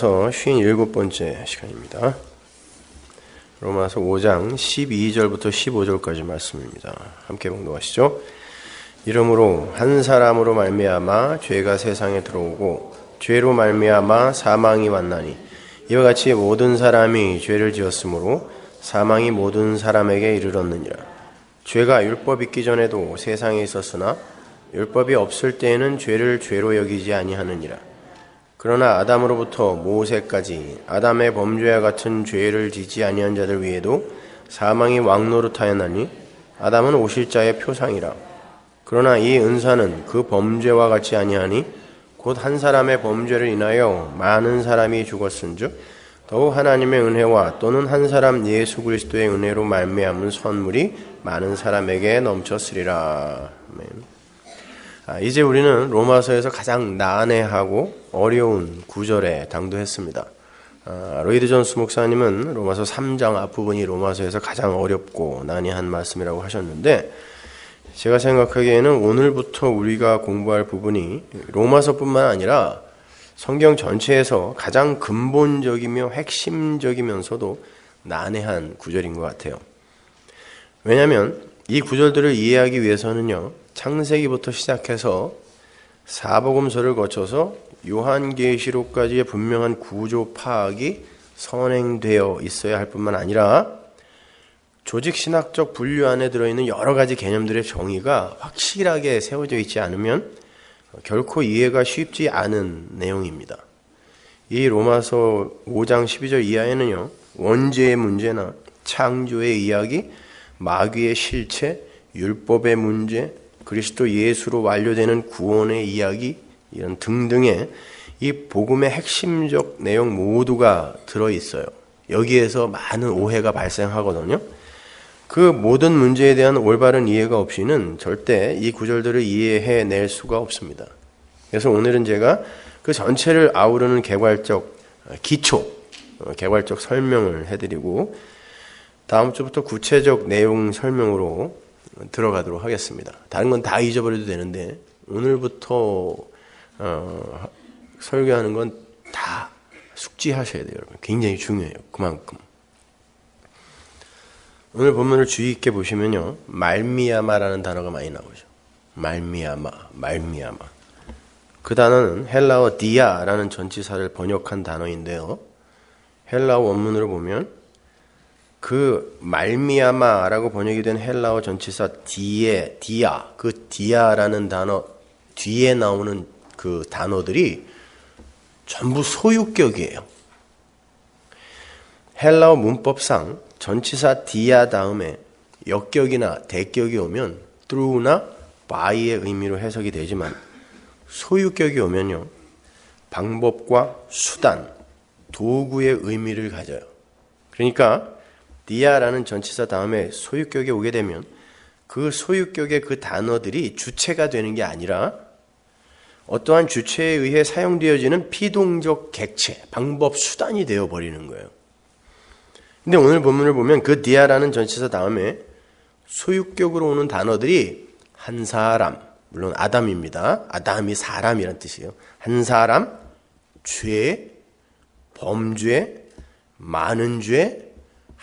로마서 57번째 시간입니다. 로마서 5장 12절부터 15절까지 말씀입니다. 함께 봉독하시죠. 이러므로 한 사람으로 말미암아 죄가 세상에 들어오고 죄로 말미암아 사망이 만나니 이와 같이 모든 사람이 죄를 지었으므로 사망이 모든 사람에게 이르렀느니라. 죄가 율법 있기 전에도 세상에 있었으나 율법이 없을 때에는 죄를 죄로 여기지 아니하느니라. 그러나 아담으로부터 모세까지 아담의 범죄와 같은 죄를 지지 아니한 자들 위에도 사망이 왕노릇하였나니 아담은 오실자의 표상이라. 그러나 이 은사는 그 범죄와 같이 아니하니 곧 한 사람의 범죄를 인하여 많은 사람이 죽었은즉 더욱 하나님의 은혜와 또는 한 사람 예수 그리스도의 은혜로 말미암은 선물이 많은 사람에게 넘쳤으리라. 아멘. 아, 이제 우리는 로마서에서 가장 난해하고 어려운 구절에 당도했습니다. 아, 로이드 존스 목사님은 로마서 3장 앞부분이 로마서에서 가장 어렵고 난해한 말씀이라고 하셨는데 제가 생각하기에는 오늘부터 우리가 공부할 부분이 로마서뿐만 아니라 성경 전체에서 가장 근본적이며 핵심적이면서도 난해한 구절인 것 같아요. 왜냐하면 이 구절들을 이해하기 위해서는요 창세기부터 시작해서 사복음서를 거쳐서 요한계시록까지의 분명한 구조 파악이 선행되어 있어야 할 뿐만 아니라 조직 신학적 분류 안에 들어있는 여러 가지 개념들의 정의가 확실하게 세워져 있지 않으면 결코 이해가 쉽지 않은 내용입니다. 이 로마서 5장 12절 이하에는요, 원죄의 문제나 창조의 이야기, 마귀의 실체, 율법의 문제, 그리스도 예수로 완료되는 구원의 이야기 이런 등등의 이 복음의 핵심적 내용 모두가 들어 있어요. 여기에서 많은 오해가 발생하거든요. 그 모든 문제에 대한 올바른 이해가 없이는 절대 이 구절들을 이해해 낼 수가 없습니다. 그래서 오늘은 제가 그 전체를 아우르는 개괄적 기초, 어, 개괄적 설명을 해드리고 다음 주부터 구체적 내용 설명으로 들어가도록 하겠습니다. 다른 건 다 잊어버려도 되는데 오늘부터 어, 설교하는 건 다 숙지하셔야 돼요, 여러분. 굉장히 중요해요. 그만큼. 오늘 본문을 주의 있게 보시면요. 말미야마라는 단어가 많이 나오죠. 말미야마, 말미야마. 그 단어는 헬라어 디아라는 전치사를 번역한 단어인데요. 헬라어 원문으로 보면 그 말미암아라고 번역이 된 헬라어 전치사 디에 디아 그 디아라는 단어 뒤에 나오는 그 단어들이 전부 소유격이에요. 헬라어 문법상 전치사 디아 다음에 역격이나 대격이 오면 through나 by의 의미로 해석이 되지만 소유격이 오면요. 방법과 수단, 도구의 의미를 가져요. 그러니까 디아라는 전치사 다음에 소유격에 오게 되면 그 소유격의 그 단어들이 주체가 되는 게 아니라 어떠한 주체에 의해 사용되어지는 피동적 객체, 방법, 수단이 되어버리는 거예요. 근데 오늘 본문을 보면 그 디아라는 전치사 다음에 소유격으로 오는 단어들이 한 사람, 물론 아담입니다. 아담이 사람이란 뜻이에요. 한 사람, 죄, 범죄, 많은 죄,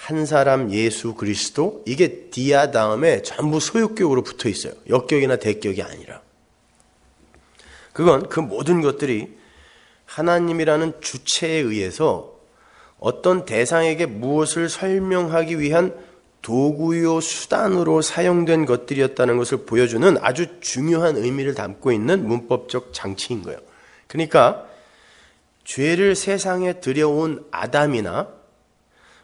한 사람 예수 그리스도 이게 디아 다음에 전부 소유격으로 붙어 있어요. 역격이나 대격이 아니라. 그건 그 모든 것들이 하나님이라는 주체에 의해서 어떤 대상에게 무엇을 설명하기 위한 도구요 수단으로 사용된 것들이었다는 것을 보여주는 아주 중요한 의미를 담고 있는 문법적 장치인 거예요. 그러니까 죄를 세상에 들여온 아담이나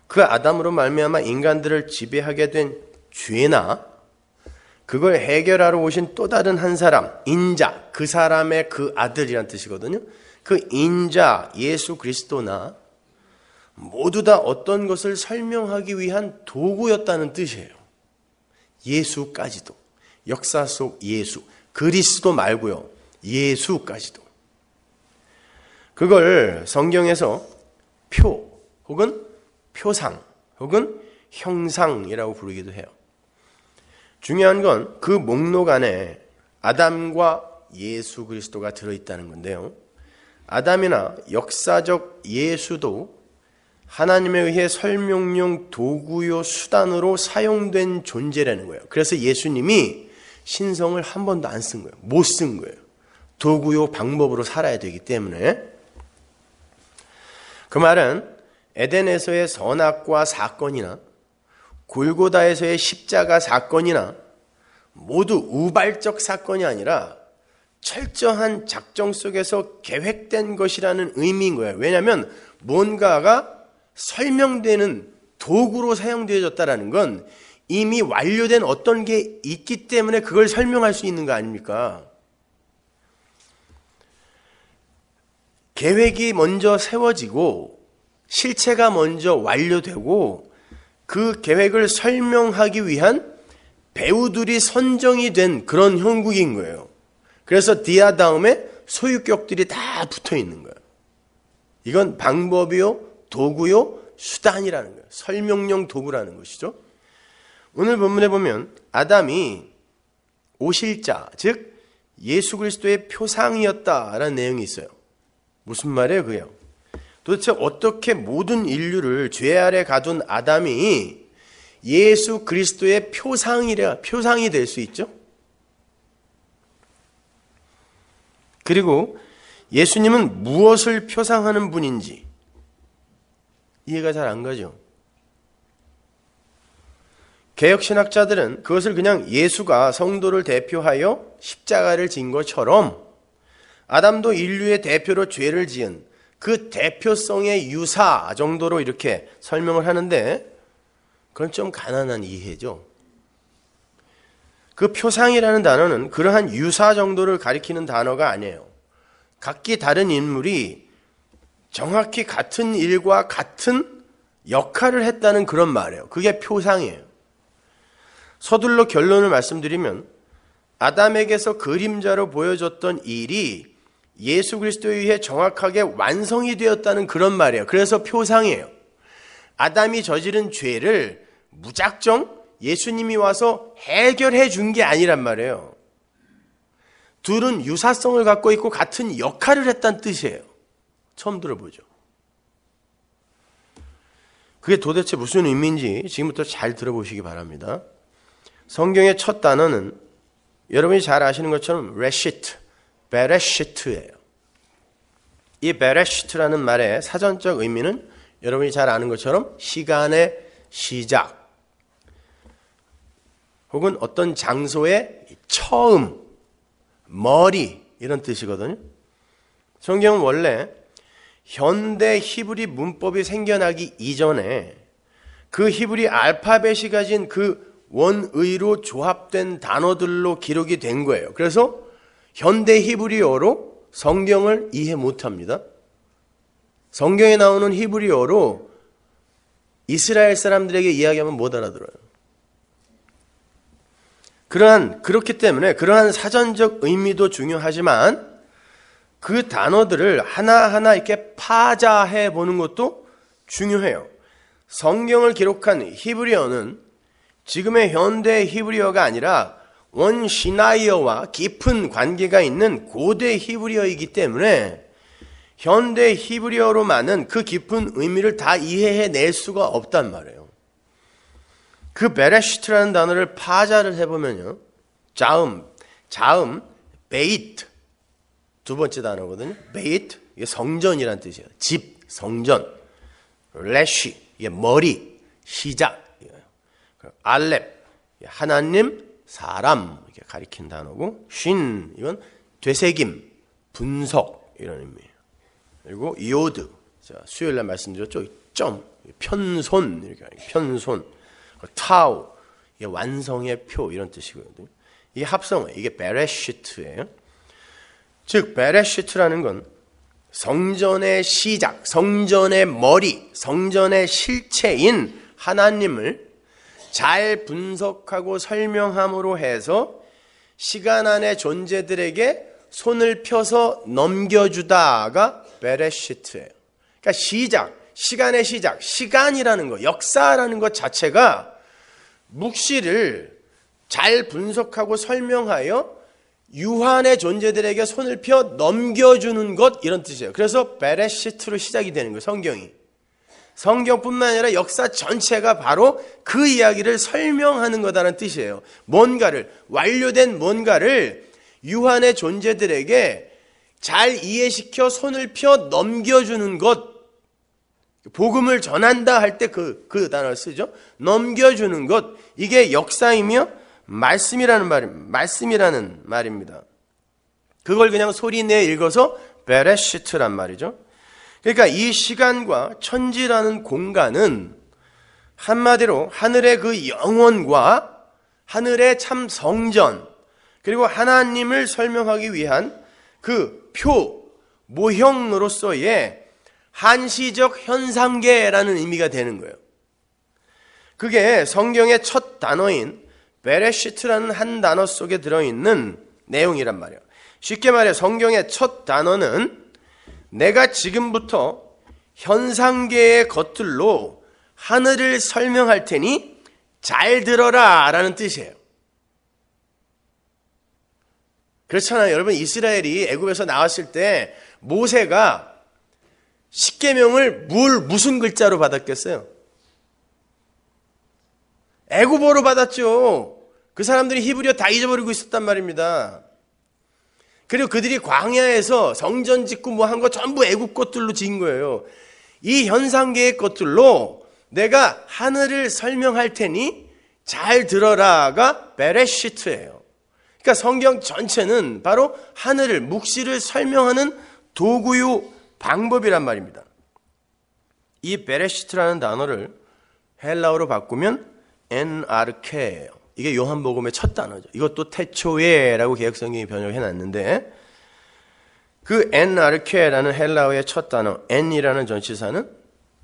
그 아담으로 말미암아 인간들을 지배하게 된 죄나 그걸 해결하러 오신 또 다른 한 사람, 인자, 그 사람의 그 아들이란 뜻이거든요. 그 인자 예수 그리스도나 모두 다 어떤 것을 설명하기 위한 도구였다는 뜻이에요. 예수까지도. 역사 속 예수. 그리스도 말고요. 예수까지도. 그걸 성경에서 표 혹은 표상 혹은 형상이라고 부르기도 해요. 중요한 건 그 목록 안에 아담과 예수 그리스도가 들어있다는 건데요. 아담이나 역사적 예수도 하나님에 의해 설명용 도구요 수단으로 사용된 존재라는 거예요. 그래서 예수님이 신성을 한 번도 안 쓴 거예요. 못 쓴 거예요. 도구요 방법으로 살아야 되기 때문에. 그 말은 에덴에서의 선악과 사건이나 골고다에서의 십자가 사건이나 모두 우발적 사건이 아니라 철저한 작정 속에서 계획된 것이라는 의미인 거예요. 왜냐하면 뭔가가 설명되는 도구로 사용되어졌다라는 건 이미 완료된 어떤 게 있기 때문에 그걸 설명할 수 있는 거 아닙니까? 계획이 먼저 세워지고 실체가 먼저 완료되고 그 계획을 설명하기 위한 배우들이 선정이 된 그런 형국인 거예요. 그래서 디아 다음에 소유격들이 다 붙어 있는 거예요. 이건 방법이요, 도구요, 수단이라는 거예요. 설명용 도구라는 것이죠. 오늘 본문에 보면 아담이 오실자, 즉 예수 그리스도의 표상이었다라는 내용이 있어요. 무슨 말이에요, 그게 도대체 어떻게 모든 인류를 죄 아래 가둔 아담이 예수 그리스도의 표상이라 표상이 될 수 있죠? 그리고 예수님은 무엇을 표상하는 분인지 이해가 잘 안 가죠. 개혁 신학자들은 그것을 그냥 예수가 성도를 대표하여 십자가를 진 것처럼 아담도 인류의 대표로 죄를 지은 그 대표성의 유사 정도로 이렇게 설명을 하는데 그건 좀 가난한 이해죠. 그 표상이라는 단어는 그러한 유사 정도를 가리키는 단어가 아니에요. 각기 다른 인물이 정확히 같은 일과 같은 역할을 했다는 그런 말이에요. 그게 표상이에요. 서둘러 결론을 말씀드리면 아담에게서 그림자로 보여졌던 일이 예수 그리스도에 의해 정확하게 완성이 되었다는 그런 말이에요. 그래서 표상이에요. 아담이 저지른 죄를 무작정 예수님이 와서 해결해 준 게 아니란 말이에요. 둘은 유사성을 갖고 있고 같은 역할을 했다는 뜻이에요. 처음 들어보죠. 그게 도대체 무슨 의미인지 지금부터 잘 들어보시기 바랍니다. 성경의 첫 단어는 여러분이 잘 아시는 것처럼 레시트 베레시트예요. 이 베레시트라는 말의 사전적 의미는 여러분이 잘 아는 것처럼 시간의 시작 혹은 어떤 장소의 처음, 머리 이런 뜻이거든요. 성경은 원래 현대 히브리 문법이 생겨나기 이전에 그 히브리 알파벳이 가진 그 원의로 조합된 단어들로 기록이 된 거예요. 그래서 현대 히브리어로 성경을 이해 못합니다. 성경에 나오는 히브리어로 이스라엘 사람들에게 이야기하면 못 알아들어요. 그러한 그렇기 때문에 그러한 사전적 의미도 중요하지만 그 단어들을 하나하나 이렇게 파자해 보는 것도 중요해요. 성경을 기록한 히브리어는 지금의 현대 히브리어가 아니라 원 시나이어와 깊은 관계가 있는 고대 히브리어이기 때문에 현대 히브리어로만은 그 깊은 의미를 다 이해해 낼 수가 없단 말이에요. 그 베레시트라는 단어를 파자를 해보면요. 자음, 자음, 베이트. 두 번째 단어거든요. 베이트. 이게 성전이란 뜻이에요. 집, 성전. 레쉬. 이게 머리, 시작. 알렙. 하나님, 사람 이렇게 가리킨 단어고 쉰 이건 되새김, 분석 이런 의미예요. 그리고 이오드 자, 수요일 날 말씀드렸죠. 점, 편손 이렇게 편손, 그 타오 이게 완성의 표 이런 뜻이거든요. 이게 합성어 이게 베레시트예요. 즉 베레시트라는 건 성전의 시작, 성전의 머리, 성전의 실체인 하나님을 잘 분석하고 설명함으로 해서 시간 안에 존재들에게 손을 펴서 넘겨주다가 베레시트예요. 그러니까 시작, 시간의 시작, 시간이라는 것, 역사라는 것 자체가 묵시를 잘 분석하고 설명하여 유한의 존재들에게 손을 펴 넘겨주는 것 이런 뜻이에요. 그래서 베레시트로 시작이 되는 거예요. 성경이. 성경뿐만 아니라 역사 전체가 바로 그 이야기를 설명하는 거다라는 뜻이에요. 뭔가를 완료된 뭔가를 유한의 존재들에게 잘 이해시켜 손을 펴 넘겨주는 것 복음을 전한다 할 때그그 그 단어를 쓰죠. 넘겨주는 것 이게 역사이며 말씀이라는 말 말씀이라는 말입니다. 그걸 그냥 소리 내 읽어서 베레시트란 말이죠. 그러니까 이 시간과 천지라는 공간은 한마디로 하늘의 그 영원과 하늘의 참 성전, 그리고 하나님을 설명하기 위한 그 표, 모형으로서의 한시적 현상계라는 의미가 되는 거예요. 그게 성경의 첫 단어인 베레시트라는 한 단어 속에 들어있는 내용이란 말이에요. 쉽게 말해 성경의 첫 단어는 내가 지금부터 현상계의 것들로 하늘을 설명할 테니 잘 들어라 라는 뜻이에요. 그렇잖아요. 여러분 이스라엘이 애굽에서 나왔을 때 모세가 십계명을 뭘 무슨 글자로 받았겠어요? 애굽어로 받았죠. 그 사람들이 히브리어 다 잊어버리고 있었단 말입니다. 그리고 그들이 광야에서 성전 짓고 뭐 한 거 전부 애굽 것들로 지은 거예요. 이 현상계의 것들로 내가 하늘을 설명할 테니 잘 들어라가 베레시트예요. 그러니까 성경 전체는 바로 하늘을 묵시를 설명하는 도구요 방법이란 말입니다. 이 베레시트라는 단어를 헬라어로 바꾸면 엔아르케예요. 이게 요한복음의 첫 단어죠. 이것도 태초에라고 개혁성경이 번역해 놨는데 그 엔아르케라는 헬라어의 첫 단어 엔이라는 전치사는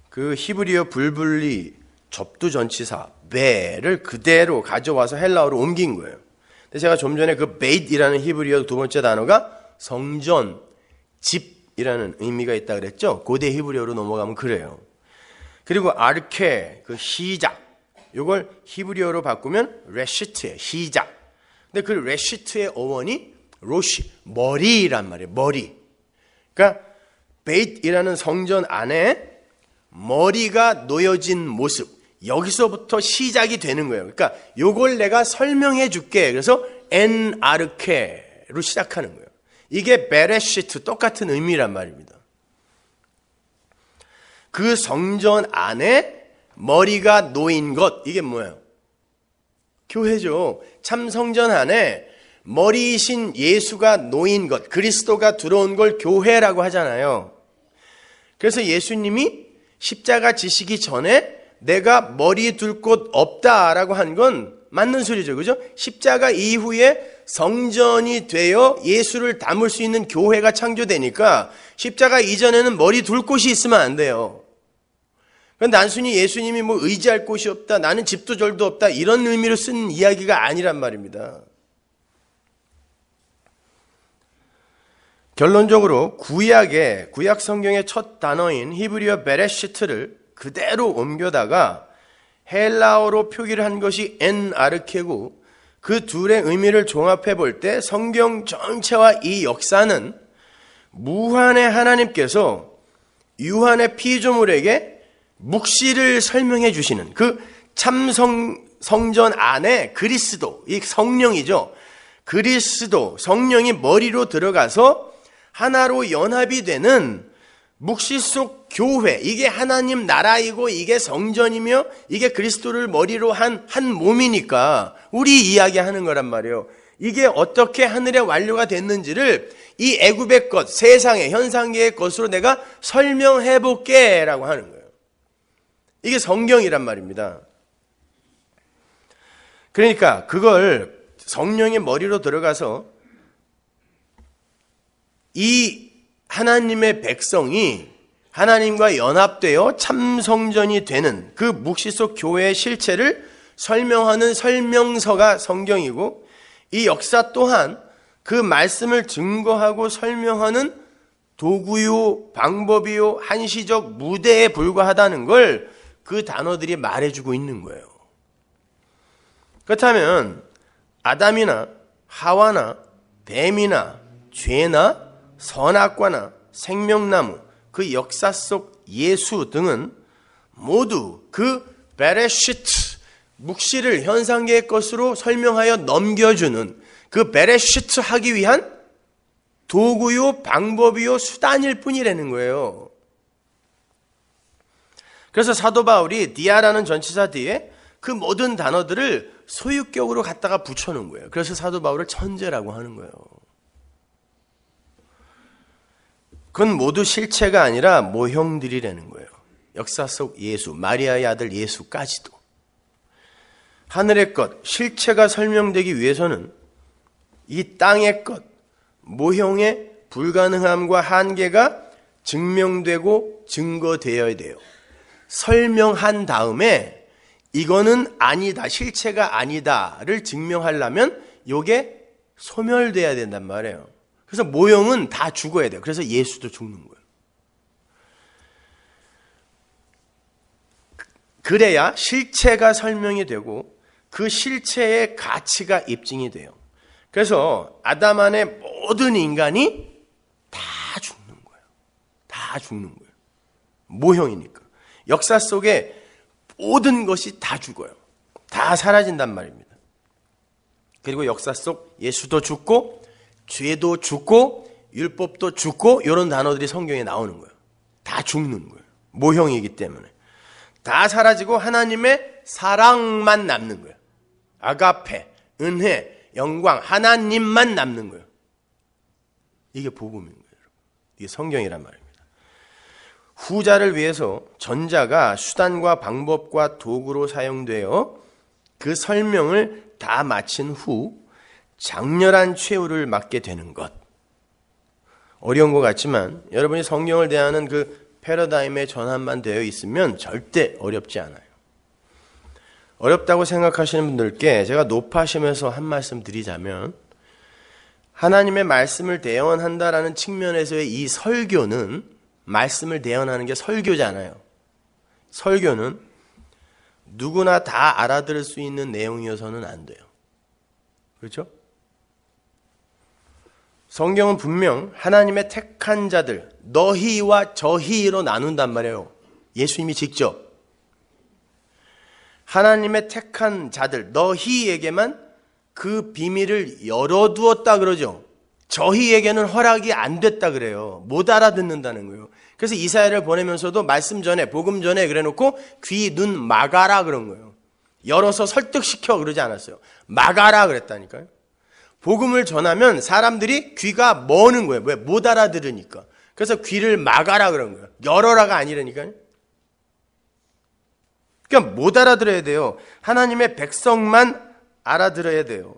그 히브리어 불분리 접두 전치사 베를 그대로 가져와서 헬라어로 옮긴 거예요. 근데 제가 좀 전에 그 베이트라는 히브리어 두 번째 단어가 성전, 집이라는 의미가 있다 그랬죠. 고대 히브리어로 넘어가면 그래요. 그리고 아르케 그 시작 이걸 히브리어로 바꾸면 레시트예요. 시작. 근데 그 레시트의 어원이 로시 머리란 말이에요. 머리. 그러니까 베이트라는 성전 안에 머리가 놓여진 모습 여기서부터 시작이 되는 거예요. 그러니까 요걸 내가 설명해 줄게. 그래서 엔 아르케로 시작하는 거예요. 이게 베레시트 똑같은 의미란 말입니다. 그 성전 안에 머리가 놓인 것 이게 뭐예요? 교회죠. 참성전 안에 머리이신 예수가 놓인 것, 그리스도가 들어온 걸 교회라고 하잖아요. 그래서 예수님이 십자가 지시기 전에 내가 머리 둘 곳 없다라고 한 건 맞는 소리죠. 그죠? 십자가 이후에 성전이 되어 예수를 담을 수 있는 교회가 창조되니까 십자가 이전에는 머리 둘 곳이 있으면 안 돼요. 그런데 단순히 예수님이 뭐 의지할 곳이 없다, 나는 집도 절도 없다, 이런 의미로 쓴 이야기가 아니란 말입니다. 결론적으로 구약의, 구약 성경의 첫 단어인 히브리어 베레시트를 그대로 옮겨다가 헬라어로 표기를 한 것이 엔 아르케고 그 둘의 의미를 종합해 볼 때 성경 전체와 이 역사는 무한의 하나님께서 유한의 피조물에게 묵시를 설명해 주시는 그 참성 성전 안에 그리스도 이 성령이죠. 그리스도 성령이 머리로 들어가서 하나로 연합이 되는 묵시 속 교회 이게 하나님 나라이고 이게 성전이며 이게 그리스도를 머리로 한 한 몸이니까 우리 이야기하는 거란 말이에요. 이게 어떻게 하늘의 완료가 됐는지를 이 애굽의 것, 세상의 현상계의 것으로 내가 설명해 볼게라고 하는 거예요. 이게 성경이란 말입니다. 그러니까 그걸 성령의 머리로 들어가서 이 하나님의 백성이 하나님과 연합되어 참성전이 되는 그 묵시 속 교회의 실체를 설명하는 설명서가 성경이고 이 역사 또한 그 말씀을 증거하고 설명하는 도구요, 방법이요, 한시적 무대에 불과하다는 걸그 단어들이 말해주고 있는 거예요. 그렇다면 아담이나 하와나 뱀이나 죄나 선악과나 생명나무 그 역사 속 예수 등은 모두 그 베레시트 묵시를 현상계의 것으로 설명하여 넘겨주는 그 베레시트 하기 위한 도구요 방법이요 수단일 뿐이라는 거예요. 그래서 사도 바울이 디아라는 전치사 뒤에 그 모든 단어들을 소유격으로 갖다가 붙여놓은 거예요. 그래서 사도 바울을 천재라고 하는 거예요. 그건 모두 실체가 아니라 모형들이라는 거예요. 역사 속 예수, 마리아의 아들 예수까지도. 하늘의 것, 실체가 설명되기 위해서는 이 땅의 것, 모형의 불가능함과 한계가 증명되고 증거되어야 돼요. 설명한 다음에 이거는 아니다, 실체가 아니다를 증명하려면 이게 소멸돼야 된단 말이에요. 그래서 모형은 다 죽어야 돼요. 그래서 예수도 죽는 거예요. 그래야 실체가 설명이 되고 그 실체의 가치가 입증이 돼요. 그래서 아담 안에 모든 인간이 다 죽는 거예요. 다 죽는 거예요. 모형이니까. 역사 속에 모든 것이 다 죽어요. 다 사라진단 말입니다. 그리고 역사 속 예수도 죽고 죄도 죽고 율법도 죽고 이런 단어들이 성경에 나오는 거예요. 다 죽는 거예요. 모형이기 때문에. 다 사라지고 하나님의 사랑만 남는 거예요. 아가페, 은혜, 영광, 하나님만 남는 거예요. 이게 복음인 거예요. 이게 성경이란 말이에요. 후자를 위해서 전자가 수단과 방법과 도구로 사용되어 그 설명을 다 마친 후 장렬한 최후를 맞게 되는 것. 어려운 것 같지만 여러분이 성경을 대하는 그 패러다임의 전환만 되어 있으면 절대 어렵지 않아요. 어렵다고 생각하시는 분들께 제가 높아심에서 한 말씀 드리자면 하나님의 말씀을 대언한다라는 측면에서의 이 설교는 말씀을 대언하는 게 설교잖아요. 설교는 누구나 다 알아들을 수 있는 내용이어서는 안 돼요. 그렇죠? 성경은 분명 하나님의 택한 자들, 너희와 저희로 나눈단 말이에요. 예수님이 직접. 하나님의 택한 자들, 너희에게만 그 비밀을 열어두었다 그러죠. 저희에게는 허락이 안 됐다 그래요. 못 알아듣는다는 거예요. 그래서 이사야를 보내면서도 말씀 전에 복음 전에 그래놓고 귀 눈 막아라 그런 거예요. 열어서 설득시켜 그러지 않았어요. 막아라 그랬다니까요. 복음을 전하면 사람들이 귀가 머는 거예요. 왜? 못 알아들으니까. 그래서 귀를 막아라 그런 거예요. 열어라가 아니라니까요. 그냥못 그러니까 알아들어야 돼요. 하나님의 백성만 알아들어야 돼요.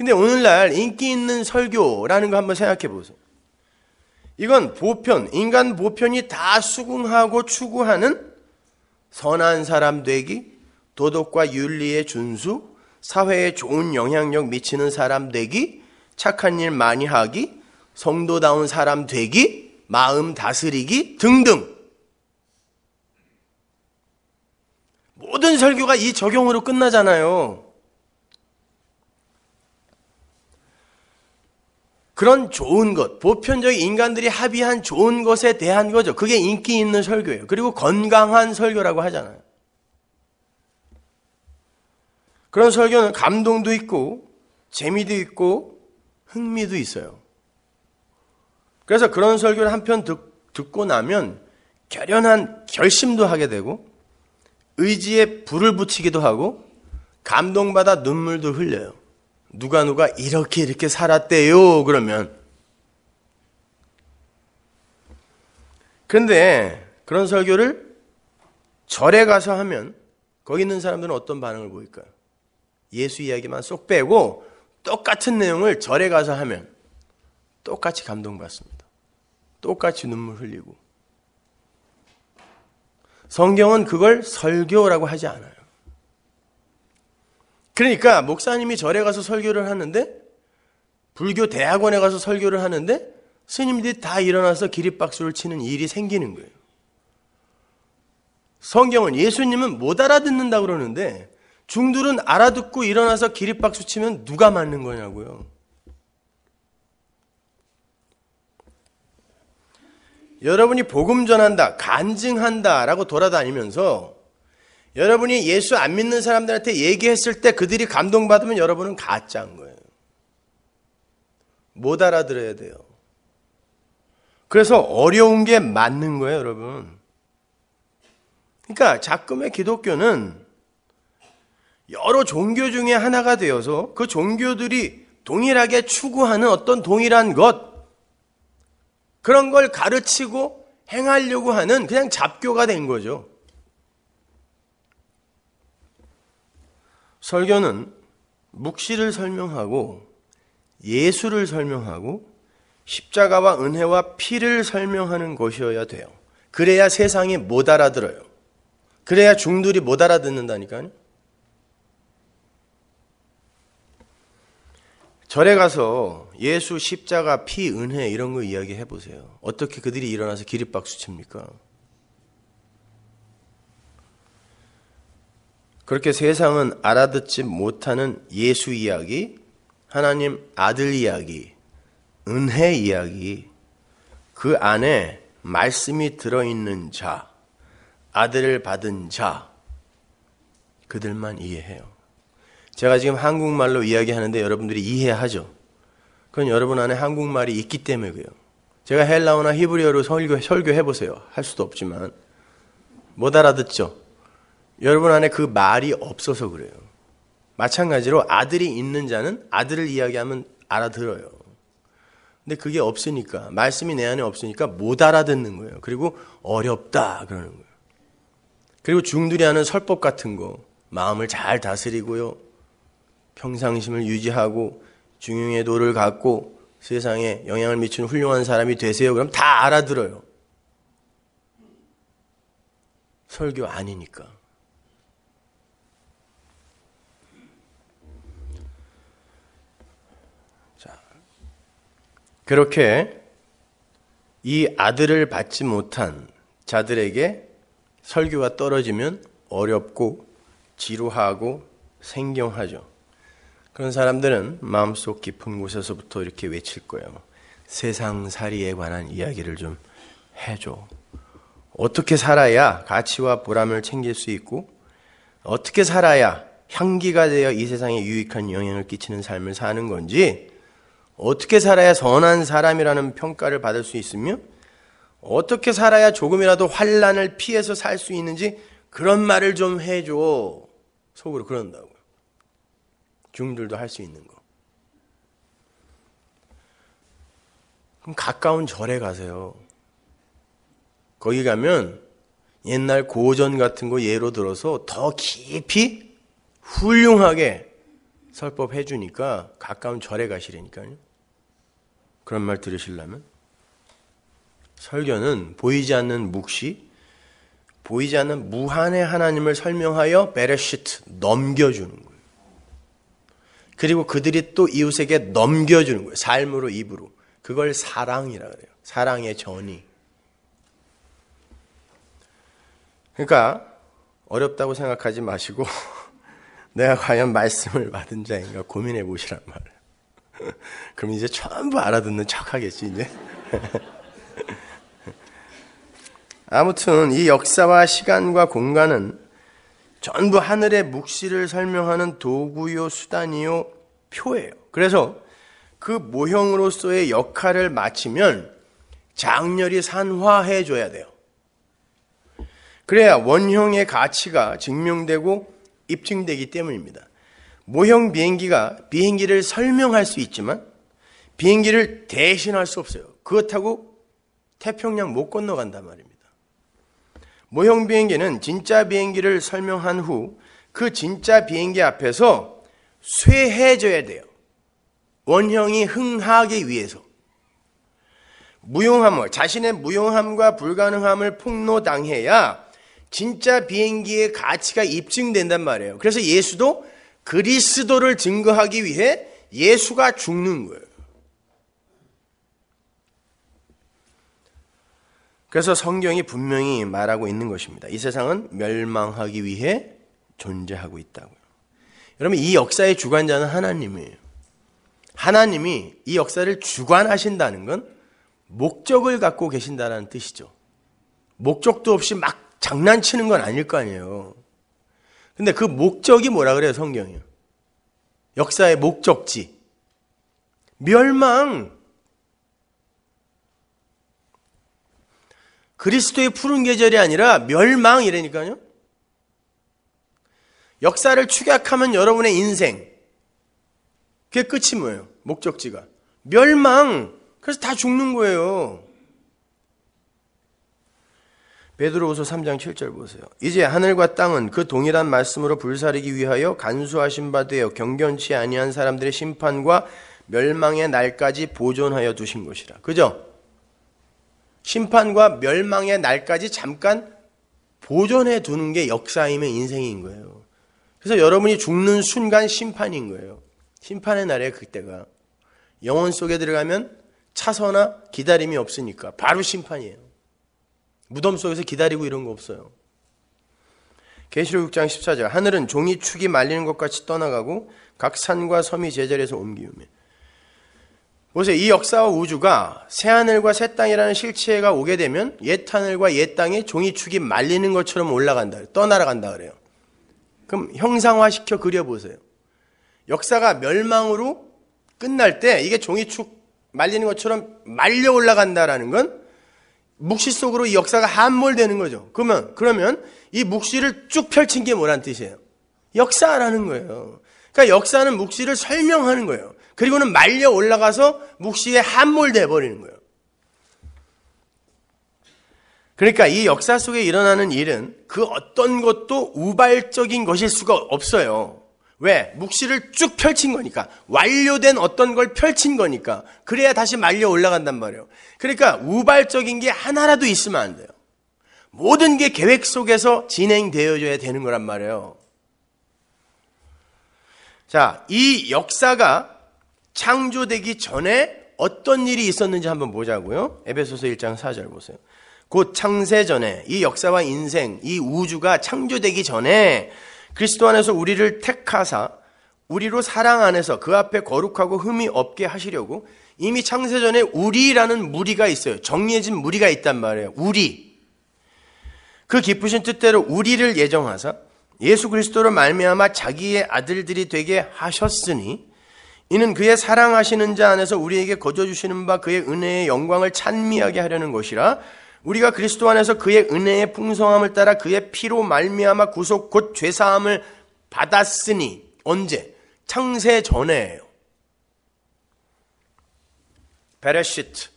근데 오늘날 인기 있는 설교라는 거 한번 생각해 보세요. 이건 보편, 인간 보편이 다 수긍하고 추구하는 선한 사람 되기, 도덕과 윤리의 준수, 사회에 좋은 영향력 미치는 사람 되기, 착한 일 많이 하기, 성도다운 사람 되기, 마음 다스리기 등등. 모든 설교가 이 적용으로 끝나잖아요. 그런 좋은 것, 보편적인 인간들이 합의한 좋은 것에 대한 거죠. 그게 인기 있는 설교예요. 그리고 건강한 설교라고 하잖아요. 그런 설교는 감동도 있고, 재미도 있고, 흥미도 있어요. 그래서 그런 설교를 한 편 듣고 나면 결연한 결심도 하게 되고, 의지에 불을 붙이기도 하고, 감동받아 눈물도 흘려요. 누가 누가 이렇게 이렇게 살았대요. 그러면 그런데 그런 설교를 절에 가서 하면 거기 있는 사람들은 어떤 반응을 보일까요? 예수 이야기만 쏙 빼고 똑같은 내용을 절에 가서 하면 똑같이 감동받습니다. 똑같이 눈물 흘리고. 성경은 그걸 설교라고 하지 않아요. 그러니까 목사님이 절에 가서 설교를 하는데 불교 대학원에 가서 설교를 하는데 스님들이 다 일어나서 기립박수를 치는 일이 생기는 거예요. 성경은 예수님은 못 알아듣는다 그러는데 중들은 알아듣고 일어나서 기립박수 치면 누가 맞는 거냐고요. 여러분이 복음 전한다, 간증한다라고 돌아다니면서 여러분이 예수 안 믿는 사람들한테 얘기했을 때 그들이 감동받으면 여러분은 가짜인 거예요. 못 알아들어야 돼요. 그래서 어려운 게 맞는 거예요, 여러분. 그러니까 작금의 기독교는 여러 종교 중에 하나가 되어서 그 종교들이 동일하게 추구하는 어떤 동일한 것, 그런 걸 가르치고 행하려고 하는 그냥 잡교가 된 거죠. 설교는 묵시를 설명하고 예수를 설명하고 십자가와 은혜와 피를 설명하는 것이어야 돼요. 그래야 세상이 못 알아들어요. 그래야 중들이 못 알아듣는다니까요. 절에 가서 예수 십자가 피 은혜 이런 거 이야기 해보세요. 어떻게 그들이 일어나서 기립박수 칩니까? 그렇게 세상은 알아듣지 못하는 예수 이야기, 하나님 아들 이야기, 은혜 이야기, 그 안에 말씀이 들어있는 자, 아들을 받은 자, 그들만 이해해요. 제가 지금 한국말로 이야기하는데 여러분들이 이해하죠? 그건 여러분 안에 한국말이 있기 때문에 그래요. 제가 헬라어나 히브리어로 설교, 설교해보세요. 할 수도 없지만. 못 알아듣죠? 여러분 안에 그 말이 없어서 그래요. 마찬가지로 아들이 있는 자는 아들을 이야기하면 알아들어요. 근데 그게 없으니까 말씀이 내 안에 없으니까 못 알아듣는 거예요. 그리고 어렵다 그러는 거예요. 그리고 중들이 하는 설법 같은 거 마음을 잘 다스리고요. 평상심을 유지하고 중용의 도를 갖고 세상에 영향을 미치는 훌륭한 사람이 되세요. 그럼 다 알아들어요. 설교 아니니까. 그렇게 이 아들을 받지 못한 자들에게 설교가 떨어지면 어렵고 지루하고 생경하죠. 그런 사람들은 마음속 깊은 곳에서부터 이렇게 외칠 거예요. 세상살이에 관한 이야기를 좀 해줘. 어떻게 살아야 가치와 보람을 챙길 수 있고, 어떻게 살아야 향기가 되어 이 세상에 유익한 영향을 끼치는 삶을 사는 건지, 어떻게 살아야 선한 사람이라는 평가를 받을 수 있으며 어떻게 살아야 조금이라도 환란을 피해서 살 수 있는지 그런 말을 좀 해줘 속으로 그런다고요. 중들도 할 수 있는 거. 그럼 가까운 절에 가세요. 거기 가면 옛날 고전 같은 거 예로 들어서 더 깊이 훌륭하게 설법해 주니까 가까운 절에 가시라니까요. 그런 말 들으시려면 설교는 보이지 않는 묵시, 보이지 않는 무한의 하나님을 설명하여 베레시트 넘겨주는 거예요. 그리고 그들이 또 이웃에게 넘겨주는 거예요. 삶으로 입으로. 그걸 사랑이라 그래요. 사랑의 전이. 그러니까 어렵다고 생각하지 마시고 내가 과연 말씀을 받은 자인가 고민해 보시란 말이에요. 그럼 이제 전부 알아듣는 척 하겠지, 이제. 아무튼 이 역사와 시간과 공간은 전부 하늘의 묵시를 설명하는 도구요, 수단이요, 표예요. 그래서 그 모형으로서의 역할을 마치면 장렬히 산화해줘야 돼요. 그래야 원형의 가치가 증명되고 입증되기 때문입니다. 모형 비행기가 비행기를 설명할 수 있지만 비행기를 대신할 수 없어요. 그렇다고 태평양 못 건너간단 말입니다. 모형 비행기는 진짜 비행기를 설명한 후 그 진짜 비행기 앞에서 쇠해져야 돼요. 원형이 흥하기 위해서. 무용함을, 자신의 무용함과 불가능함을 폭로당해야 진짜 비행기의 가치가 입증된단 말이에요. 그래서 예수도 그리스도를 증거하기 위해 예수가 죽는 거예요. 그래서 성경이 분명히 말하고 있는 것입니다. 이 세상은 멸망하기 위해 존재하고 있다고요. 여러분, 이 역사의 주관자는 하나님이에요. 하나님이 이 역사를 주관하신다는 건 목적을 갖고 계신다는 뜻이죠. 목적도 없이 막 장난치는 건 아닐 거 아니에요. 근데 그 목적이 뭐라 그래요, 성경이요? 역사의 목적지. 멸망. 그리스도의 푸른 계절이 아니라 멸망 이라니까요. 역사를 축약하면 여러분의 인생. 그게 끝이 뭐예요? 목적지가. 멸망. 그래서 다 죽는 거예요. 베드로후서 3장 7절 보세요. 이제 하늘과 땅은 그 동일한 말씀으로 불사르기 위하여 간수하신 바 되어 경견치 아니한 사람들의 심판과 멸망의 날까지 보존하여 두신 것이라. 그죠? 심판과 멸망의 날까지 잠깐 보존해 두는 게 역사임의 인생인 거예요. 그래서 여러분이 죽는 순간 심판인 거예요. 심판의 날에 그때가 영혼 속에 들어가면 차서나 기다림이 없으니까 바로 심판이에요. 무덤 속에서 기다리고 이런 거 없어요. 계시록 6장 14절 하늘은 종이 축이 말리는 것 같이 떠나가고 각 산과 섬이 제자리에서 옮기우며 보세요. 이 역사와 우주가 새하늘과 새 땅이라는 실체가 오게 되면 옛 하늘과 옛 땅이 종이 축이 말리는 것처럼 올라간다. 떠나간다 그래요. 그럼 형상화시켜 그려보세요. 역사가 멸망으로 끝날 때 이게 종이 축 말리는 것처럼 말려 올라간다라는 건 묵시 속으로 이 역사가 함몰되는 거죠. 그러면 그러면 이 묵시를 쭉 펼친 게 뭐란 뜻이에요? 역사라는 거예요. 그러니까 역사는 묵시를 설명하는 거예요. 그리고는 말려 올라가서 묵시에 함몰돼 버리는 거예요. 그러니까 이 역사 속에 일어나는 일은 그 어떤 것도 우발적인 것일 수가 없어요. 왜? 묵시를 쭉 펼친 거니까. 완료된 어떤 걸 펼친 거니까. 그래야 다시 말려 올라간단 말이에요. 그러니까 우발적인 게 하나라도 있으면 안 돼요. 모든 게 계획 속에서 진행되어져야 되는 거란 말이에요. 자, 이 역사가 창조되기 전에 어떤 일이 있었는지 한번 보자고요. 에베소서 1장 4절 보세요. 곧 창세 전에 이 역사와 인생, 이 우주가 창조되기 전에 그리스도 안에서 우리를 택하사 우리로 사랑 안에서 그 앞에 거룩하고 흠이 없게 하시려고 이미 창세전에 우리라는 무리가 있어요. 정리해진 무리가 있단 말이에요. 우리. 그 기쁘신 뜻대로 우리를 예정하사 예수 그리스도로 말미암아 자기의 아들들이 되게 하셨으니 이는 그의 사랑하시는 자 안에서 우리에게 거저 주시는 바 그의 은혜의 영광을 찬미하게 하려는 것이라 우리가 그리스도 안에서 그의 은혜의 풍성함을 따라 그의 피로 말미암아 구속 곧 죄사함을 받았으니 언제 창세 전에요 베레시트,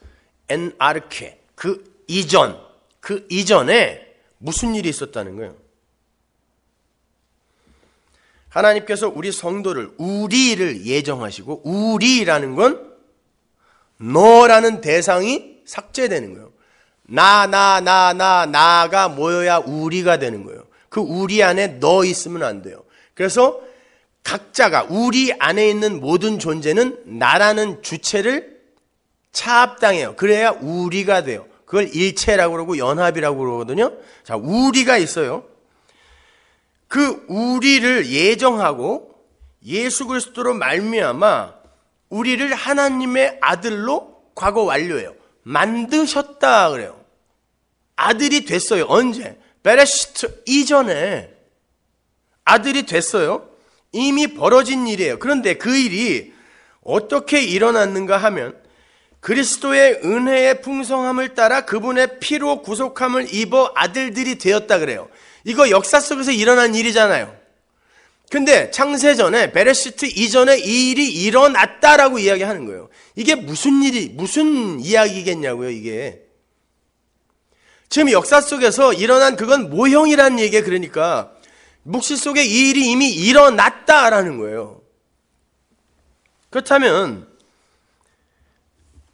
엔아르케 그 이전 그 이전에 무슨 일이 있었다는 거예요. 하나님께서 우리 성도를 우리를 예정하시고 우리라는 건 너라는 대상이 삭제되는 거예요. 나, 나, 나, 나, 나가 모여야 우리가 되는 거예요. 그 우리 안에 너 있으면 안 돼요. 그래서 각자가 우리 안에 있는 모든 존재는 나라는 주체를 차압당해요. 그래야 우리가 돼요. 그걸 일체라고 그러고 연합이라고 그러거든요. 자, 우리가 있어요. 그 우리를 예정하고 예수 그리스도로 말미암아 우리를 하나님의 아들로 과거 완료해요. 만드셨다 그래요. 아들이 됐어요. 언제? 베레시트 이전에 아들이 됐어요. 이미 벌어진 일이에요. 그런데 그 일이 어떻게 일어났는가 하면 그리스도의 은혜의 풍성함을 따라 그분의 피로 구속함을 입어 아들들이 되었다 그래요. 이거 역사 속에서 일어난 일이잖아요. 근데 창세전에 베레시트 이전에 이 일이 일어났다라고 이야기하는 거예요. 이게 무슨 일이 무슨 이야기겠냐고요, 이게. 지금 역사 속에서 일어난 그건 모형이라는 얘기예요 그러니까 묵시 속에 이 일이 이미 일어났다라는 거예요. 그렇다면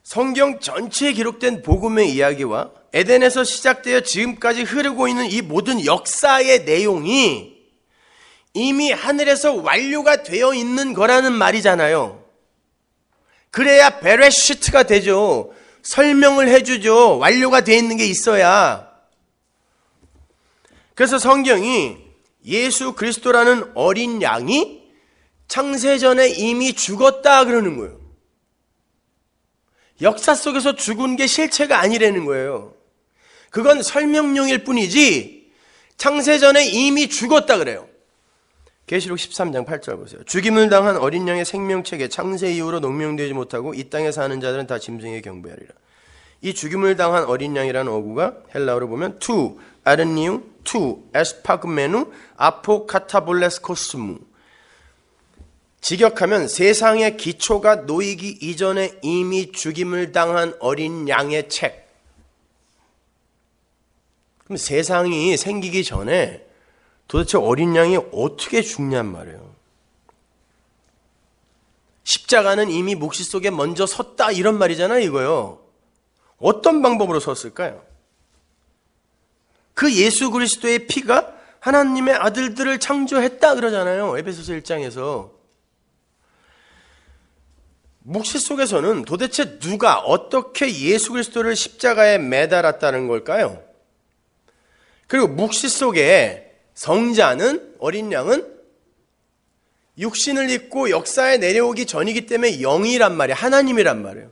성경 전체에 기록된 복음의 이야기와 에덴에서 시작되어 지금까지 흐르고 있는 이 모든 역사의 내용이 이미 하늘에서 완료가 되어 있는 거라는 말이잖아요. 그래야 베레시트가 되죠. 설명을 해주죠. 완료가 되어 있는 게 있어야. 그래서 성경이 예수 그리스도라는 어린 양이 창세전에 이미 죽었다 그러는 거예요. 역사 속에서 죽은 게 실체가 아니라는 거예요. 그건 설명용일 뿐이지 창세전에 이미 죽었다 그래요. 계시록 13장 8절 보세요. 죽임을 당한 어린 양의 생명책에 창세 이후로 농명되지 못하고 이 땅에 사는 자들은 다 짐승에 경배하리라. 이 죽임을 당한 어린 양이라는 어구가 헬라어로 보면 투 아르니우 투 에스파그메누 아포카타볼레스코스무 직역하면 세상의 기초가 놓이기 이전에 이미 죽임을 당한 어린 양의 책. 그럼 세상이 생기기 전에 도대체 어린 양이 어떻게 죽냔 말이에요. 십자가는 이미 묵시 속에 먼저 섰다 이런 말이잖아요, 이거요. 어떤 방법으로 섰을까요? 그 예수 그리스도의 피가 하나님의 아들들을 창조했다 그러잖아요. 에베소서 1장에서. 묵시 속에서는 도대체 누가 어떻게 예수 그리스도를 십자가에 매달았다는 걸까요? 그리고 묵시 속에 성자는 어린 양은 육신을 입고 역사에 내려오기 전이기 때문에 영이란 말이에요. 하나님이란 말이에요.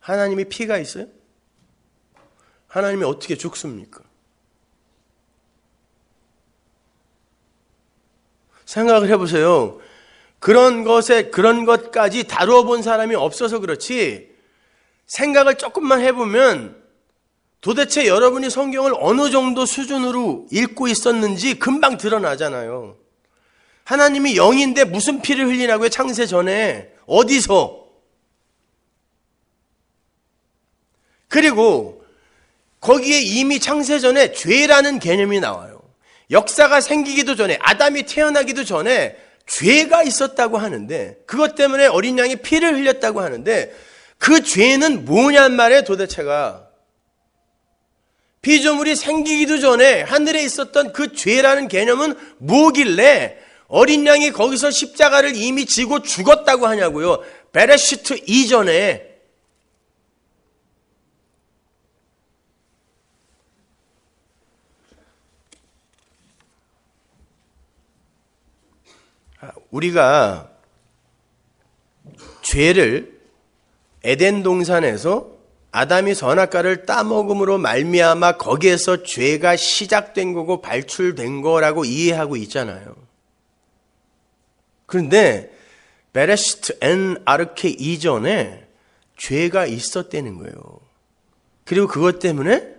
하나님이 피가 있어요? 하나님이 어떻게 죽습니까? 생각을 해보세요. 그런 것에, 그런 것까지 다루어 본 사람이 없어서 그렇지, 생각을 조금만 해보면 도대체 여러분이 성경을 어느 정도 수준으로 읽고 있었는지 금방 드러나잖아요. 하나님이 영인데 무슨 피를 흘리라고요? 창세 전에 어디서? 그리고 거기에 이미 창세 전에 죄라는 개념이 나와요. 역사가 생기기도 전에 아담이 태어나기도 전에 죄가 있었다고 하는데 그것 때문에 어린 양이 피를 흘렸다고 하는데 그 죄는 뭐냔 말에 도대체가 피조물이 생기기도 전에 하늘에 있었던 그 죄라는 개념은 뭐길래 어린 양이 거기서 십자가를 이미 지고 죽었다고 하냐고요. 베레시트 이전에 아, 우리가 죄를 에덴 동산에서 아담이 선악과를 따먹음으로 말미암아 거기에서 죄가 시작된 거고 발출된 거라고 이해하고 있잖아요. 그런데 베레시트앤 아르케 이전에 죄가 있었다는 거예요. 그리고 그것 때문에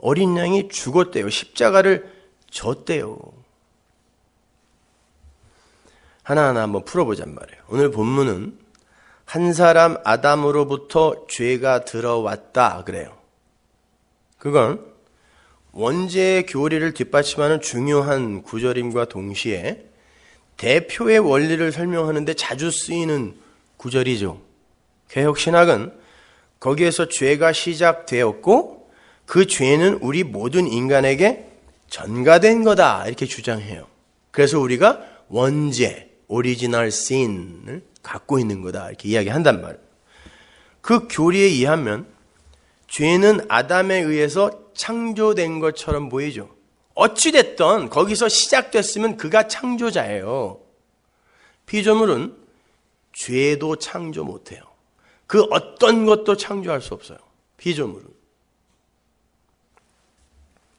어린 양이 죽었대요. 십자가를 졌대요. 하나하나 한번 풀어보자 말이에요. 오늘 본문은 한 사람 아담으로부터 죄가 들어왔다 그래요. 그건 원죄의 교리를 뒷받침하는 중요한 구절임과 동시에 대표의 원리를 설명하는데 자주 쓰이는 구절이죠. 개혁 신학은 거기에서 죄가 시작되었고 그 죄는 우리 모든 인간에게 전가된 거다 이렇게 주장해요. 그래서 우리가 원죄, 오리지널 s 을 갖고 있는 거다 이렇게 이야기한단 말이에요. 그 교리에 의하면 죄는 아담에 의해서 창조된 것처럼 보이죠. 어찌됐든 거기서 시작됐으면 그가 창조자예요. 피조물은 죄도 창조 못해요. 그 어떤 것도 창조할 수 없어요. 피조물은.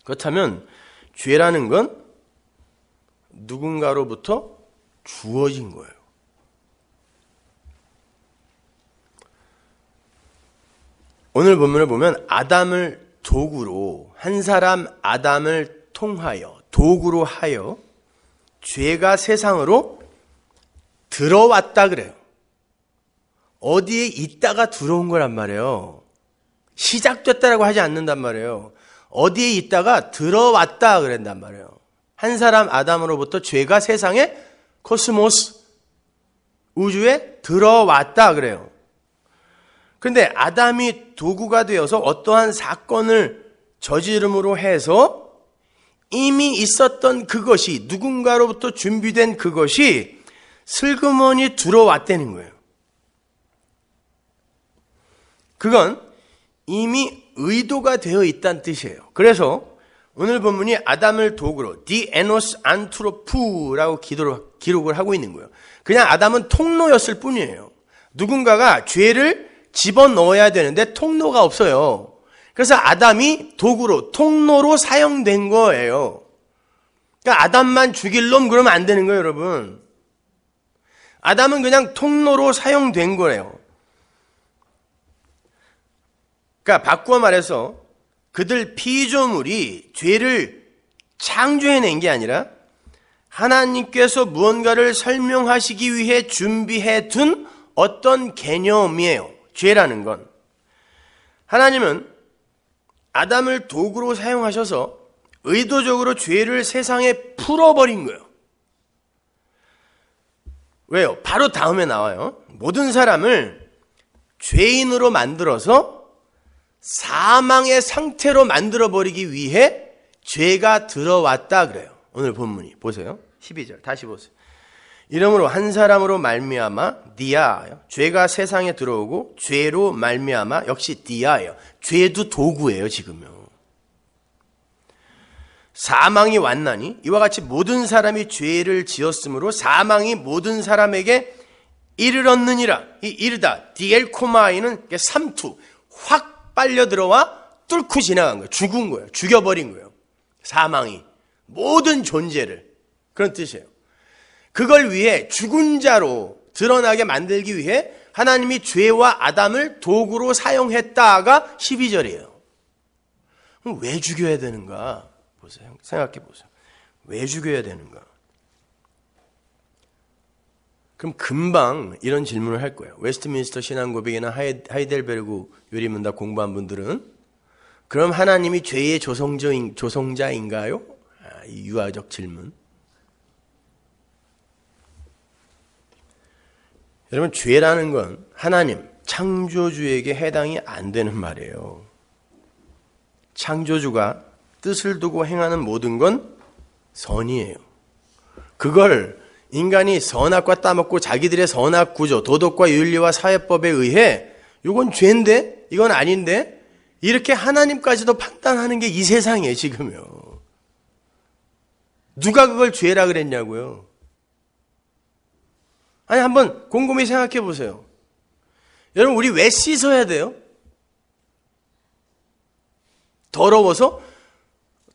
그렇다면 죄라는 건 누군가로부터 주어진 거예요. 오늘 본문을 보면 아담을 도구로 한 사람 아담을 통하여 도구로 하여 죄가 세상으로 들어왔다 그래요. 어디에 있다가 들어온 거란 말이에요. 시작됐다라고 하지 않는단 말이에요. 어디에 있다가 들어왔다 그랬단 말이에요. 한 사람 아담으로부터 죄가 세상에 코스모스 우주에 들어왔다 그래요. 그런데 아담이 도구가 되어서 어떠한 사건을 저지름으로 해서 이미 있었던 그것이 누군가로부터 준비된 그것이 슬그머니 들어왔다는 거예요. 그건 이미 의도가 되어 있다는 뜻이에요. 그래서 오늘 본문이 아담을 도구로 디에노스 안트로프라고 기록을 하고 있는 거예요. 그냥 아담은 통로였을 뿐이에요. 누군가가 죄를 집어넣어야 되는데 통로가 없어요. 그래서 아담이 도구로, 통로로 사용된 거예요. 그러니까 아담만 죽일 놈 그러면 안 되는 거예요, 여러분. 아담은 그냥 통로로 사용된 거예요. 그러니까 바꾸어 말해서 그들 피조물이 죄를 창조해낸 게 아니라 하나님께서 무언가를 설명하시기 위해 준비해 둔 어떤 개념이에요. 죄라는 건 하나님은 아담을 도구로 사용하셔서 의도적으로 죄를 세상에 풀어버린 거예요. 왜요? 바로 다음에 나와요. 모든 사람을 죄인으로 만들어서 사망의 상태로 만들어버리기 위해 죄가 들어왔다 그래요. 오늘 본문이. 보세요. 12절. 다시 보세요. 이러므로 한 사람으로 말미암아 디아요. 죄가 세상에 들어오고 죄로 말미암아 역시 디아예요. 죄도 도구예요, 지금요. 사망이 왔나니 이와 같이 모든 사람이 죄를 지었으므로 사망이 모든 사람에게 이르렀느니라. 이 이르다 디엘코마이는 삼투 확 빨려 들어와 뚫고 지나간 거예요. 죽은 거예요. 죽여버린 거예요. 사망이 모든 존재를 그런 뜻이에요. 그걸 위해 죽은 자로 드러나게 만들기 위해 하나님이 죄와 아담을 도구로 사용했다가 12절이에요. 그럼 왜 죽여야 되는가? 보세요. 생각해 보세요. 왜 죽여야 되는가? 그럼 금방 이런 질문을 할 거예요. 웨스트민스터 신앙고백이나 하이델베르크 요리문답 공부한 분들은 그럼 하나님이 죄의 조성자인, 가요 아, 유아적 질문. 여러분 죄라는 건 하나님 창조주에게 해당이 안 되는 말이에요. 창조주가 뜻을 두고 행하는 모든 건 선이에요. 그걸 인간이 선악과 따먹고 자기들의 선악 구조, 도덕과 윤리와 사회법에 의해 이건 죄인데 이건 아닌데 이렇게 하나님까지도 판단하는 게 이 세상이에요, 지금요. 누가 그걸 죄라 그랬냐고요. 아니 한번 곰곰이 생각해 보세요. 여러분 우리 왜 씻어야 돼요? 더러워서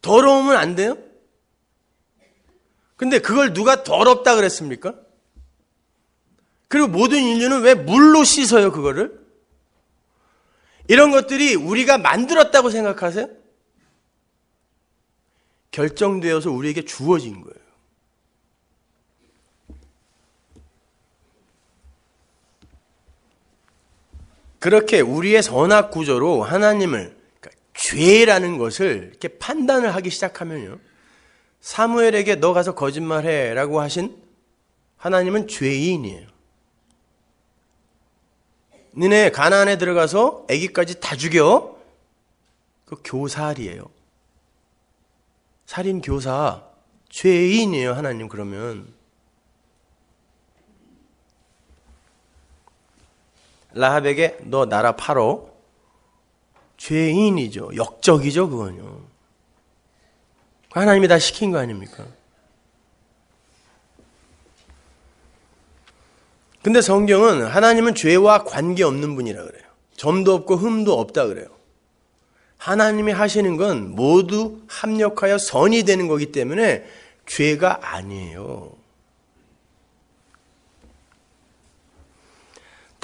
더러우면 안 돼요? 근데 그걸 누가 더럽다 그랬습니까? 그리고 모든 인류는 왜 물로 씻어요, 그거를? 이런 것들이 우리가 만들었다고 생각하세요? 결정되어서 우리에게 주어진 거예요. 그렇게 우리의 선악 구조로 하나님을 그러니까 죄라는 것을 이렇게 판단을 하기 시작하면요. 사무엘에게 너 가서 거짓말해라고 하신 하나님은 죄인이에요. 니네 가나안에 들어가서 아기까지 다 죽여. 그 교살이에요. 살인 교사 죄인이에요, 하나님 그러면. 라합에게 너 나라 팔어. 죄인이죠. 역적이죠, 그건요. 하나님이 다 시킨 거 아닙니까? 근데 성경은 하나님은 죄와 관계없는 분이라 그래요. 점도 없고 흠도 없다 그래요. 하나님이 하시는 건 모두 합력하여 선이 되는 거기 때문에 죄가 아니에요.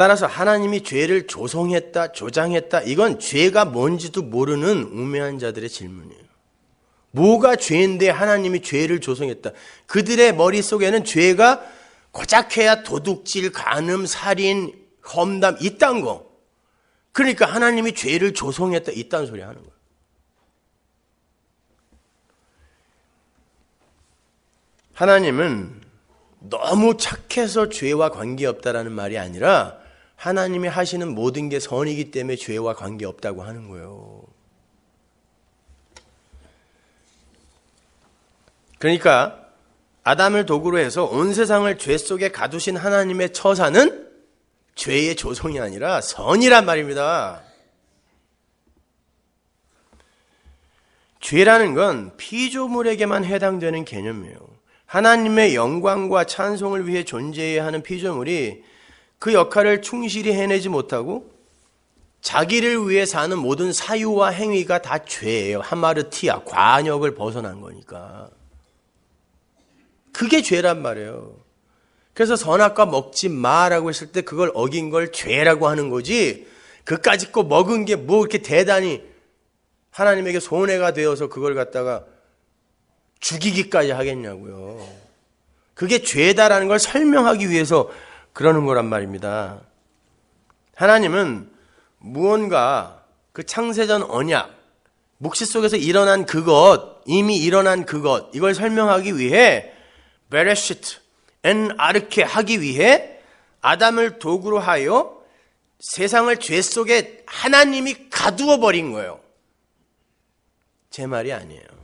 따라서 하나님이 죄를 조성했다, 조장했다, 이건 죄가 뭔지도 모르는 우매한 자들의 질문이에요. 뭐가 죄인데 하나님이 죄를 조성했다. 그들의 머릿속에는 죄가 고작해야 도둑질, 간음, 살인, 험담, 이딴 거. 그러니까 하나님이 죄를 조성했다, 이딴 소리 하는 거예요. 하나님은 너무 착해서 죄와 관계없다라는 말이 아니라 하나님이 하시는 모든 게 선이기 때문에 죄와 관계없다고 하는 거예요. 그러니까 아담을 도구로 해서 온 세상을 죄 속에 가두신 하나님의 처사는 죄의 조성이 아니라 선이란 말입니다. 죄라는 건 피조물에게만 해당되는 개념이에요. 하나님의 영광과 찬송을 위해 존재해야 하는 피조물이 그 역할을 충실히 해내지 못하고 자기를 위해 사는 모든 사유와 행위가 다 죄예요. 하마르티아, 관역을 벗어난 거니까. 그게 죄란 말이에요. 그래서 선악과 먹지 마라고 했을 때 그걸 어긴 걸 죄라고 하는 거지. 그까짓 거 먹은 게 뭐 이렇게 대단히 하나님에게 손해가 되어서 그걸 갖다가 죽이기까지 하겠냐고요. 그게 죄다라는 걸 설명하기 위해서 그러는 거란 말입니다. 하나님은 무언가 그 창세전 언약, 묵시 속에서 일어난 그것, 이미 일어난 그것, 이걸 설명하기 위해 베레시트, 엔 아르케 하기 위해 아담을 도구로 하여 세상을 죄 속에 하나님이 가두어 버린 거예요. 제 말이 아니에요.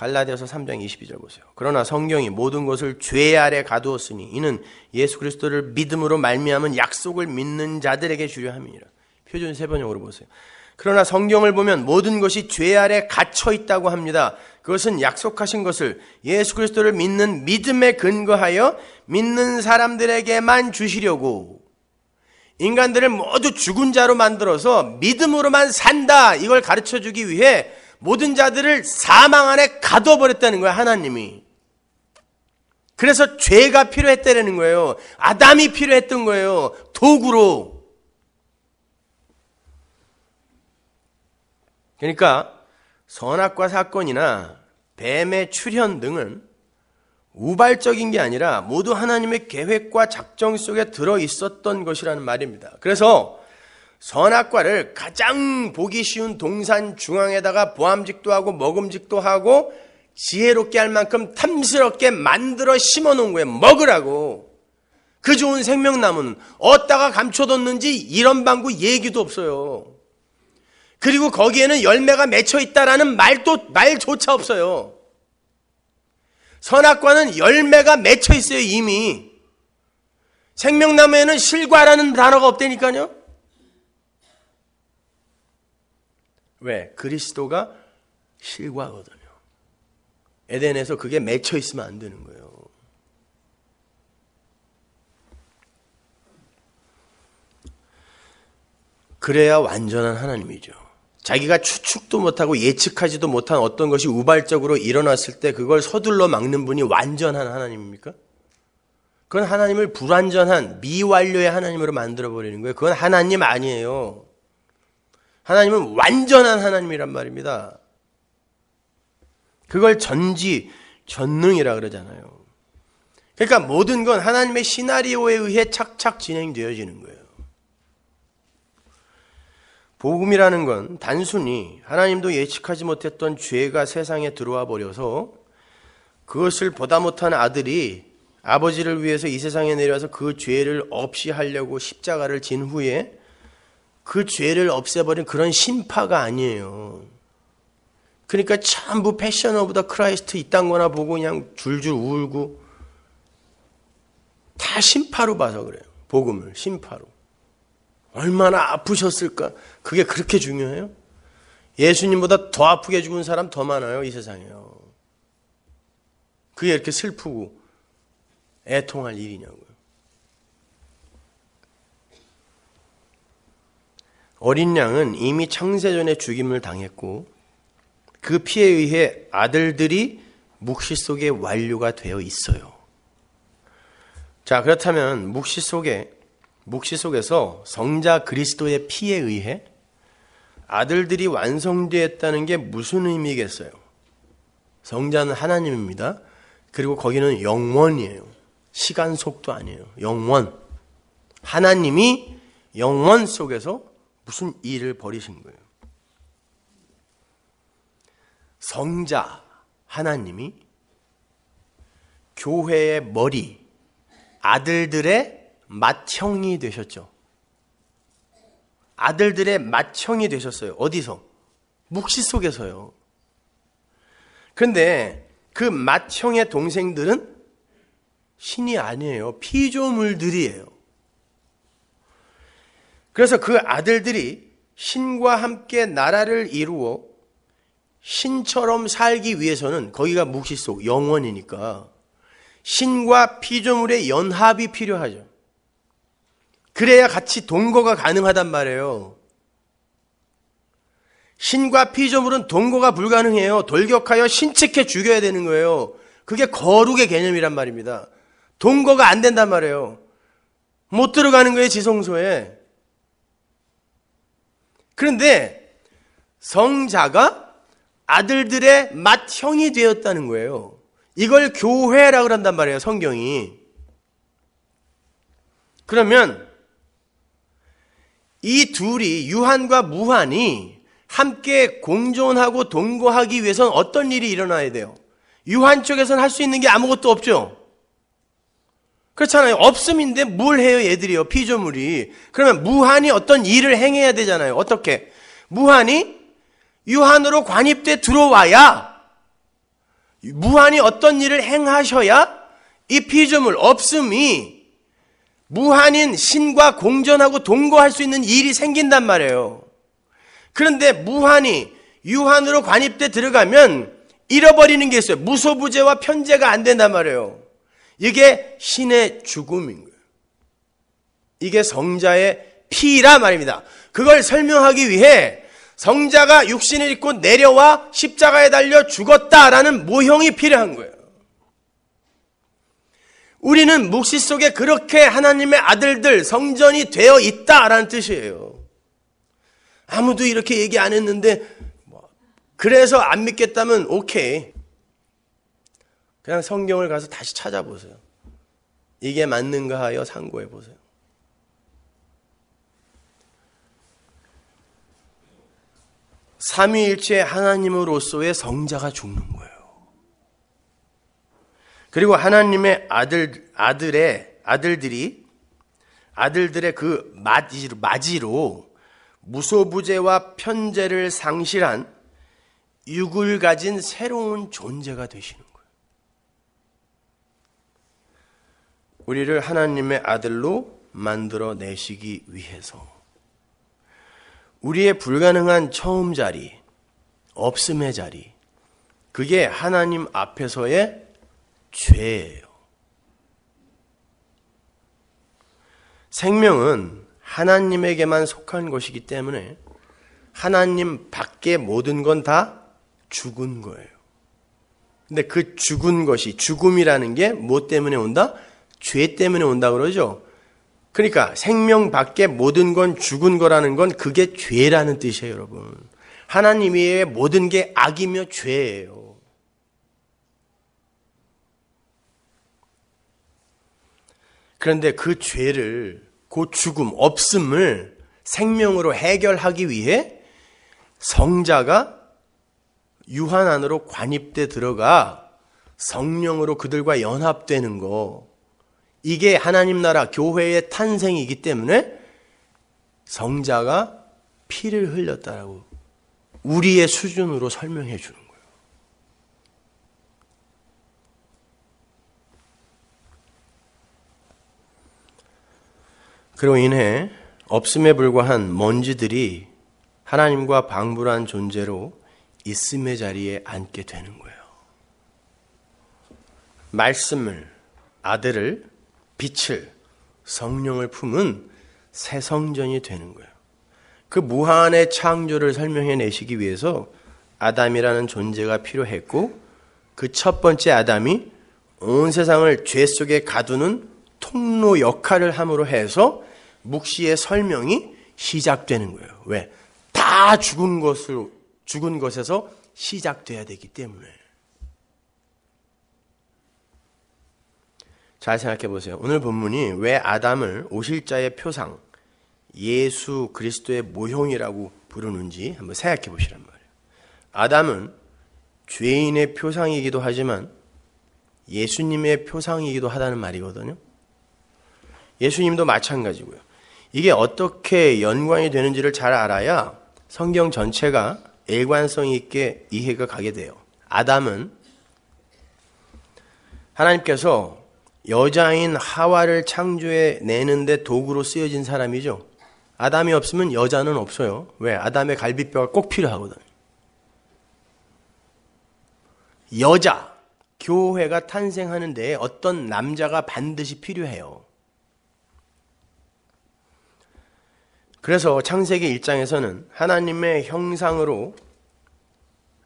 갈라디아서 3장 22절 보세요. 그러나 성경이 모든 것을 죄 아래 가두었으니 이는 예수 그리스도를 믿음으로 말미암은 약속을 믿는 자들에게 주려 함이니라. 표준 세번역으로 보세요. 그러나 성경을 보면 모든 것이 죄 아래 갇혀 있다고 합니다. 그것은 약속하신 것을 예수 그리스도를 믿는 믿음에 근거하여 믿는 사람들에게만 주시려고 인간들을 모두 죽은 자로 만들어서 믿음으로만 산다 이걸 가르쳐 주기 위해 모든 자들을 사망 안에 가둬버렸다는 거예요, 하나님이. 그래서 죄가 필요했다는 거예요. 아담이 필요했던 거예요. 도구로. 그러니까 선악과 사건이나 뱀의 출현 등은 우발적인 게 아니라 모두 하나님의 계획과 작정 속에 들어 있었던 것이라는 말입니다. 그래서 선악과를 가장 보기 쉬운 동산 중앙에다가 보암직도 하고 먹음직도 하고 지혜롭게 할 만큼 탐스럽게 만들어 심어 놓은 거예요. 먹으라고. 그 좋은 생명나무는 어디다가 감춰뒀는지 이런 방구 얘기도 없어요. 그리고 거기에는 열매가 맺혀 있다라는 말도 말조차 없어요. 선악과는 열매가 맺혀 있어요, 이미. 생명나무에는 실과라는 단어가 없다니까요. 왜? 그리스도가 실과거든요. 에덴에서 그게 맺혀 있으면 안 되는 거예요. 그래야 완전한 하나님이죠. 자기가 추측도 못하고 예측하지도 못한 어떤 것이 우발적으로 일어났을 때 그걸 서둘러 막는 분이 완전한 하나님입니까? 그건 하나님을 불완전한 미완료의 하나님으로 만들어 버리는 거예요. 그건 하나님 아니에요. 하나님은 완전한 하나님이란 말입니다. 그걸 전지, 전능이라 그러잖아요. 그러니까 모든 건 하나님의 시나리오에 의해 착착 진행되어지는 거예요. 복음이라는 건 단순히 하나님도 예측하지 못했던 죄가 세상에 들어와 버려서 그것을 보다 못한 아들이 아버지를 위해서 이 세상에 내려와서 그 죄를 없이 하려고 십자가를 진 후에 그 죄를 없애버린 그런 신파가 아니에요. 그러니까 전부 뭐 패션 오브 더 크라이스트 이딴 거나 보고 그냥 줄줄 울고 다 신파로 봐서 그래요. 복음을 신파로. 얼마나 아프셨을까? 그게 그렇게 중요해요? 예수님보다 더 아프게 죽은 사람 더 많아요, 이 세상에요. 그게 이렇게 슬프고 애통할 일이냐고요. 어린 양은 이미 창세전에 죽임을 당했고 그 피에 의해 아들들이 묵시 속에 완료가 되어 있어요. 자, 그렇다면 묵시 속에 묵시 속에서 성자 그리스도의 피에 의해 아들들이 완성되었다는 게 무슨 의미겠어요? 성자는 하나님입니다. 그리고 거기는 영원이에요. 시간 속도 아니에요. 영원. 하나님이 영원 속에서 무슨 일을 벌이신 거예요? 성자 하나님이 교회의 머리 아들들의 맏형이 되셨죠. 아들들의 맏형이 되셨어요. 어디서? 묵시 속에서요. 그데그 맏형의 동생들은 신이 아니에요. 피조물들이에요. 그래서 그 아들들이 신과 함께 나라를 이루어 신처럼 살기 위해서는 거기가 묵시 속 영원이니까 신과 피조물의 연합이 필요하죠. 그래야 같이 동거가 가능하단 말이에요. 신과 피조물은 동거가 불가능해요. 돌격하여 신책해 죽여야 되는 거예요. 그게 거룩의 개념이란 말입니다. 동거가 안 된단 말이에요. 못 들어가는 거예요, 지성소에. 그런데 성자가 아들들의 맏형이 되었다는 거예요. 이걸 교회라고 한단 말이에요, 성경이. 그러면 이 둘이 유한과 무한이 함께 공존하고 동거하기 위해선 어떤 일이 일어나야 돼요? 유한 쪽에선 할 수 있는 게 아무것도 없죠. 그렇잖아요. 없음인데 뭘 해요, 얘들이요. 피조물이. 그러면 무한히 어떤 일을 행해야 되잖아요. 어떻게? 무한히 유한으로 관입돼 들어와야 무한히 어떤 일을 행하셔야 이 피조물 없음이 무한인 신과 공존하고 동거할 수 있는 일이 생긴단 말이에요. 그런데 무한이 유한으로 관입돼 들어가면 잃어버리는 게 있어요. 무소부재와 편재가 안 된단 말이에요. 이게 신의 죽음인 거예요. 이게 성자의 피라 말입니다. 그걸 설명하기 위해 성자가 육신을 입고 내려와 십자가에 달려 죽었다라는 모형이 필요한 거예요. 우리는 묵시 속에 그렇게 하나님의 아들들, 성전이 되어 있다라는 뜻이에요. 아무도 이렇게 얘기 안 했는데, 뭐 그래서 안 믿겠다면 오케이. 그냥 성경을 가서 다시 찾아보세요. 이게 맞는가 하여 상고해 보세요. 삼위일체 하나님으로서의 성자가 죽는 거예요. 그리고 하나님의 아들 아들의 아들들이 아들들의 그 마지로, 마지로 무소부재와 편재를 상실한 육을 가진 새로운 존재가 되시는 우리를 하나님의 아들로 만들어 내시기 위해서 우리의 불가능한 처음 자리, 없음의 자리, 그게 하나님 앞에서의 죄예요. 생명은 하나님에게만 속한 것이기 때문에 하나님 밖에 모든 건 다 죽은 거예요. 근데 그 죽은 것이, 죽음이라는 게 뭐 때문에 온다? 죄 때문에 온다 그러죠. 그러니까 생명 밖에 모든 건 죽은 거라는 건 그게 죄라는 뜻이에요, 여러분. 하나님의 모든 게 악이며 죄예요. 그런데 그 죄를 그 죽음 없음을 생명으로 해결하기 위해 성자가 유한 안으로 관입돼 들어가 성령으로 그들과 연합되는 거 이게 하나님 나라 교회의 탄생이기 때문에 성자가 피를 흘렸다라고 우리의 수준으로 설명해 주는 거예요. 그로 인해 없음에 불과한 먼지들이 하나님과 방불한 존재로 있음의 자리에 앉게 되는 거예요. 말씀을, 아들을 빛을 성령을 품은 새 성전이 되는 거예요. 그 무한의 창조를 설명해 내시기 위해서 아담이라는 존재가 필요했고 그 첫 번째 아담이 온 세상을 죄 속에 가두는 통로 역할을 함으로 해서 묵시의 설명이 시작되는 거예요. 왜? 다 죽은 것으 죽은 것에서 시작돼야 되기 때문에. 잘 생각해 보세요. 오늘 본문이 왜 아담을 오실자의 표상, 예수 그리스도의 모형이라고 부르는지 한번 생각해 보시란 말이에요. 아담은 죄인의 표상이기도 하지만 예수님의 표상이기도 하다는 말이거든요. 예수님도 마찬가지고요. 이게 어떻게 연관이 되는지를 잘 알아야 성경 전체가 일관성 있게 이해가 가게 돼요. 아담은 하나님께서 여자인 하와를 창조해 내는데 도구로 쓰여진 사람이죠. 아담이 없으면 여자는 없어요. 왜? 아담의 갈비뼈가 꼭 필요하거든. 여자, 교회가 탄생하는 데 어떤 남자가 반드시 필요해요. 그래서 창세기 1장에서는 하나님의 형상으로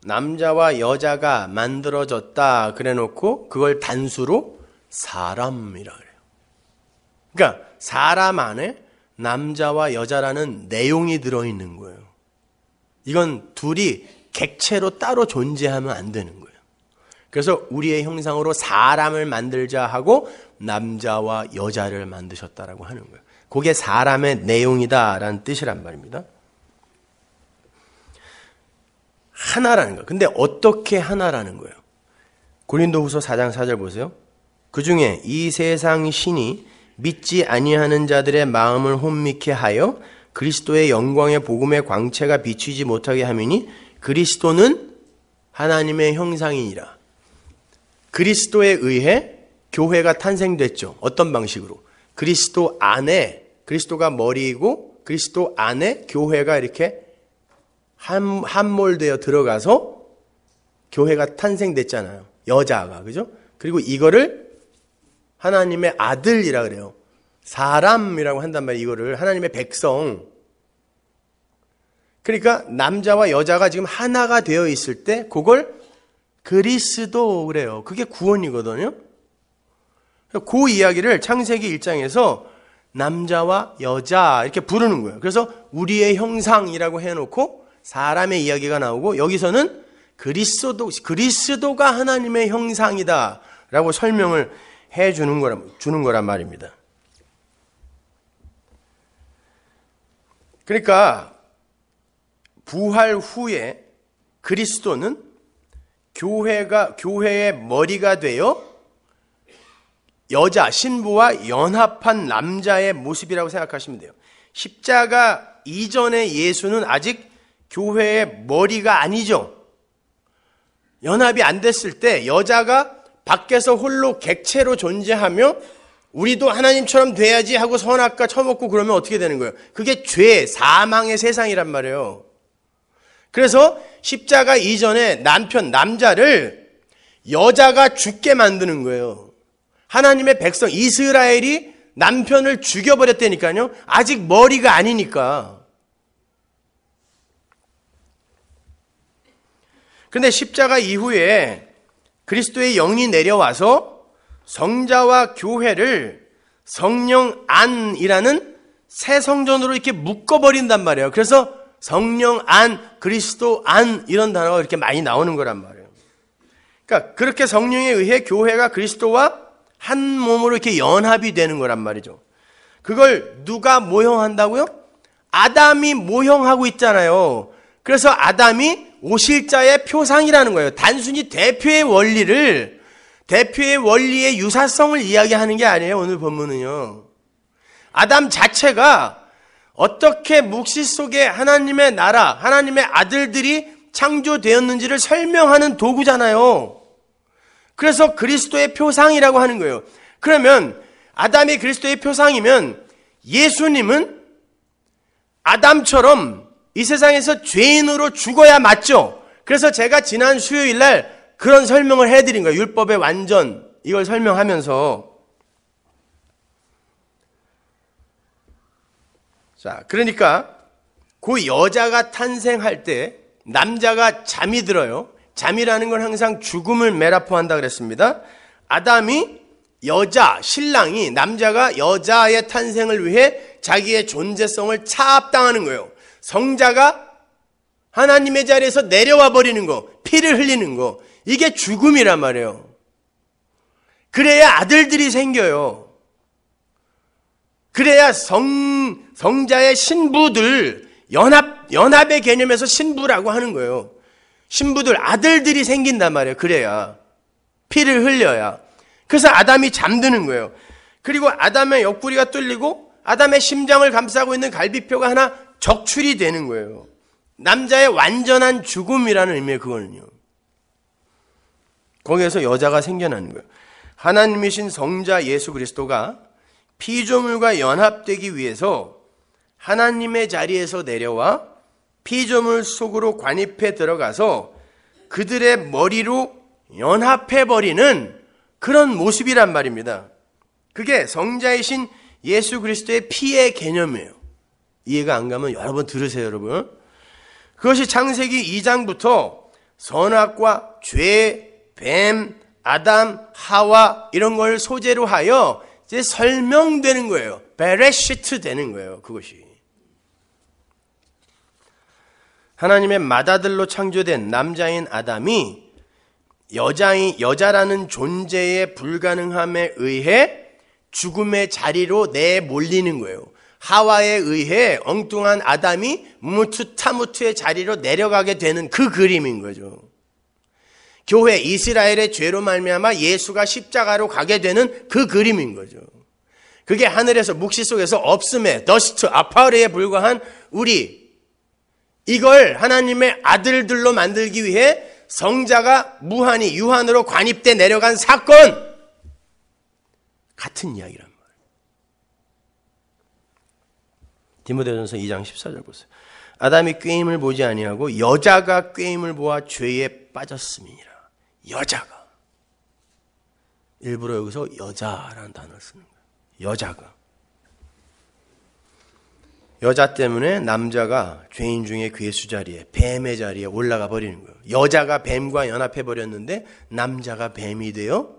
남자와 여자가 만들어졌다 그래 놓고 그걸 단수로 사람이라 그래요. 그러니까 사람 안에 남자와 여자라는 내용이 들어있는 거예요. 이건 둘이 객체로 따로 존재하면 안 되는 거예요. 그래서 우리의 형상으로 사람을 만들자 하고 남자와 여자를 만드셨다라고 하는 거예요. 그게 사람의 내용이다라는 뜻이란 말입니다. 하나라는 거 근데 어떻게 하나라는 거예요? 고린도후서 4장 4절 보세요. 그 중에 이 세상 신이 믿지 아니하는 자들의 마음을 혼미케 하여 그리스도의 영광의 복음의 광채가 비추지 못하게 하이니 그리스도는 하나님의 형상이니라. 그리스도에 의해 교회가 탄생됐죠. 어떤 방식으로? 그리스도 안에 그리스도가 머리이고 그리스도 안에 교회가 이렇게 한, 함몰되어 들어가서 교회가 탄생됐잖아요. 여자가 그죠? 그리고 이거를 하나님의 아들이라 그래요. 사람이라고 한단 말이에요. 이거를 하나님의 백성. 그러니까 남자와 여자가 지금 하나가 되어 있을 때 그걸 그리스도 그래요. 그게 구원이거든요. 그 이야기를 창세기 1장에서 남자와 여자 이렇게 부르는 거예요. 그래서 우리의 형상이라고 해놓고 사람의 이야기가 나오고 여기서는 그리스도 그리스도가 하나님의 형상이다라고 설명을 해 주는 거라, 주는 거란 말입니다. 그러니까 부활 후에 그리스도는 교회가 교회의 머리가 되어 여자 신부와 연합한 남자의 모습이라고 생각하시면 돼요. 십자가 이전의 예수는 아직 교회의 머리가 아니죠. 연합이 안 됐을 때 여자가 밖에서 홀로 객체로 존재하며 우리도 하나님처럼 돼야지 하고 선악과 처먹고 그러면 어떻게 되는 거예요? 그게 죄, 사망의 세상이란 말이에요. 그래서 십자가 이전에 남편, 남자를 여자가 죽게 만드는 거예요. 하나님의 백성, 이스라엘이 남편을 죽여버렸다니까요. 아직 머리가 아니니까. 근데 십자가 이후에 그리스도의 영이 내려와서 성자와 교회를 성령 안이라는 새 성전으로 이렇게 묶어버린단 말이에요. 그래서 성령 안, 그리스도 안 이런 단어가 이렇게 많이 나오는 거란 말이에요. 그러니까 그렇게 성령에 의해 교회가 그리스도와 한 몸으로 이렇게 연합이 되는 거란 말이죠. 그걸 누가 모형한다고요? 아담이 모형하고 있잖아요. 그래서 아담이 오실 자의 표상이라는 거예요. 단순히 대표의 원리를 대표의 원리의 유사성을 이야기하는 게 아니에요. 오늘 본문은요. 아담 자체가 어떻게 묵시 속에 하나님의 나라, 하나님의 아들들이 창조되었는지를 설명하는 도구잖아요. 그래서 그리스도의 표상이라고 하는 거예요. 그러면 아담이 그리스도의 표상이면 예수님은 아담처럼 이 세상에서 죄인으로 죽어야 맞죠? 그래서 제가 지난 수요일 날 그런 설명을 해드린 거예요. 율법의 완전, 이걸 설명하면서. 자, 그러니까 그 여자가 탄생할 때 남자가 잠이 들어요. 잠이라는 건 항상 죽음을 메라포한다 그랬습니다. 아담이 여자, 신랑이 남자가 여자의 탄생을 위해 자기의 존재성을 차압당하는 거예요. 성자가 하나님의 자리에서 내려와 버리는 거, 피를 흘리는 거, 이게 죽음이란 말이에요. 그래야 아들들이 생겨요. 그래야 성, 성자의 신부들, 연합, 연합의 개념에서 신부라고 하는 거예요. 신부들, 아들들이 생긴단 말이에요. 그래야. 피를 흘려야. 그래서 아담이 잠드는 거예요. 그리고 아담의 옆구리가 뚫리고 아담의 심장을 감싸고 있는 갈비뼈가 하나 적출이 되는 거예요. 남자의 완전한 죽음이라는 의미의 그거는요. 거기에서 여자가 생겨나는 거예요. 하나님이신 성자 예수 그리스도가 피조물과 연합되기 위해서 하나님의 자리에서 내려와 피조물 속으로 관입해 들어가서 그들의 머리로 연합해버리는 그런 모습이란 말입니다. 그게 성자이신 예수 그리스도의 피의 개념이에요. 이해가 안 가면 여러 번 들으세요, 여러분. 그것이 창세기 2장부터 선악과 죄, 뱀, 아담, 하와 이런 걸 소재로 하여 이제 설명되는 거예요. 베레시트 되는 거예요. 그것이. 하나님의 마다들로 창조된 남자인 아담이 여자인 여자라는 존재의 불가능함에 의해 죽음의 자리로 내몰리는 거예요. 하와에 의해 엉뚱한 아담이 무투 타무투의 자리로 내려가게 되는 그 그림인 거죠. 교회 이스라엘의 죄로 말미암아 예수가 십자가로 가게 되는 그 그림인 거죠. 그게 하늘에서 묵시 속에서 없음에 더스트 아파르에 불과한 우리 이걸 하나님의 아들들로 만들기 위해 성자가 무한히 유한으로 관입돼 내려간 사건 같은 이야기랍니다. 디모데전서 2장 14절 보세요. 아담이 꾀임을 보지 아니하고 여자가 꾀임을 보아 죄에 빠졌음이니라. 여자가 일부러 여기서 여자라는 단어를 쓰는 거예요. 여자가 여자 때문에 남자가 죄인 중에 괴수 자리에 뱀의 자리에 올라가 버리는 거예요. 여자가 뱀과 연합해 버렸는데 남자가 뱀이 되어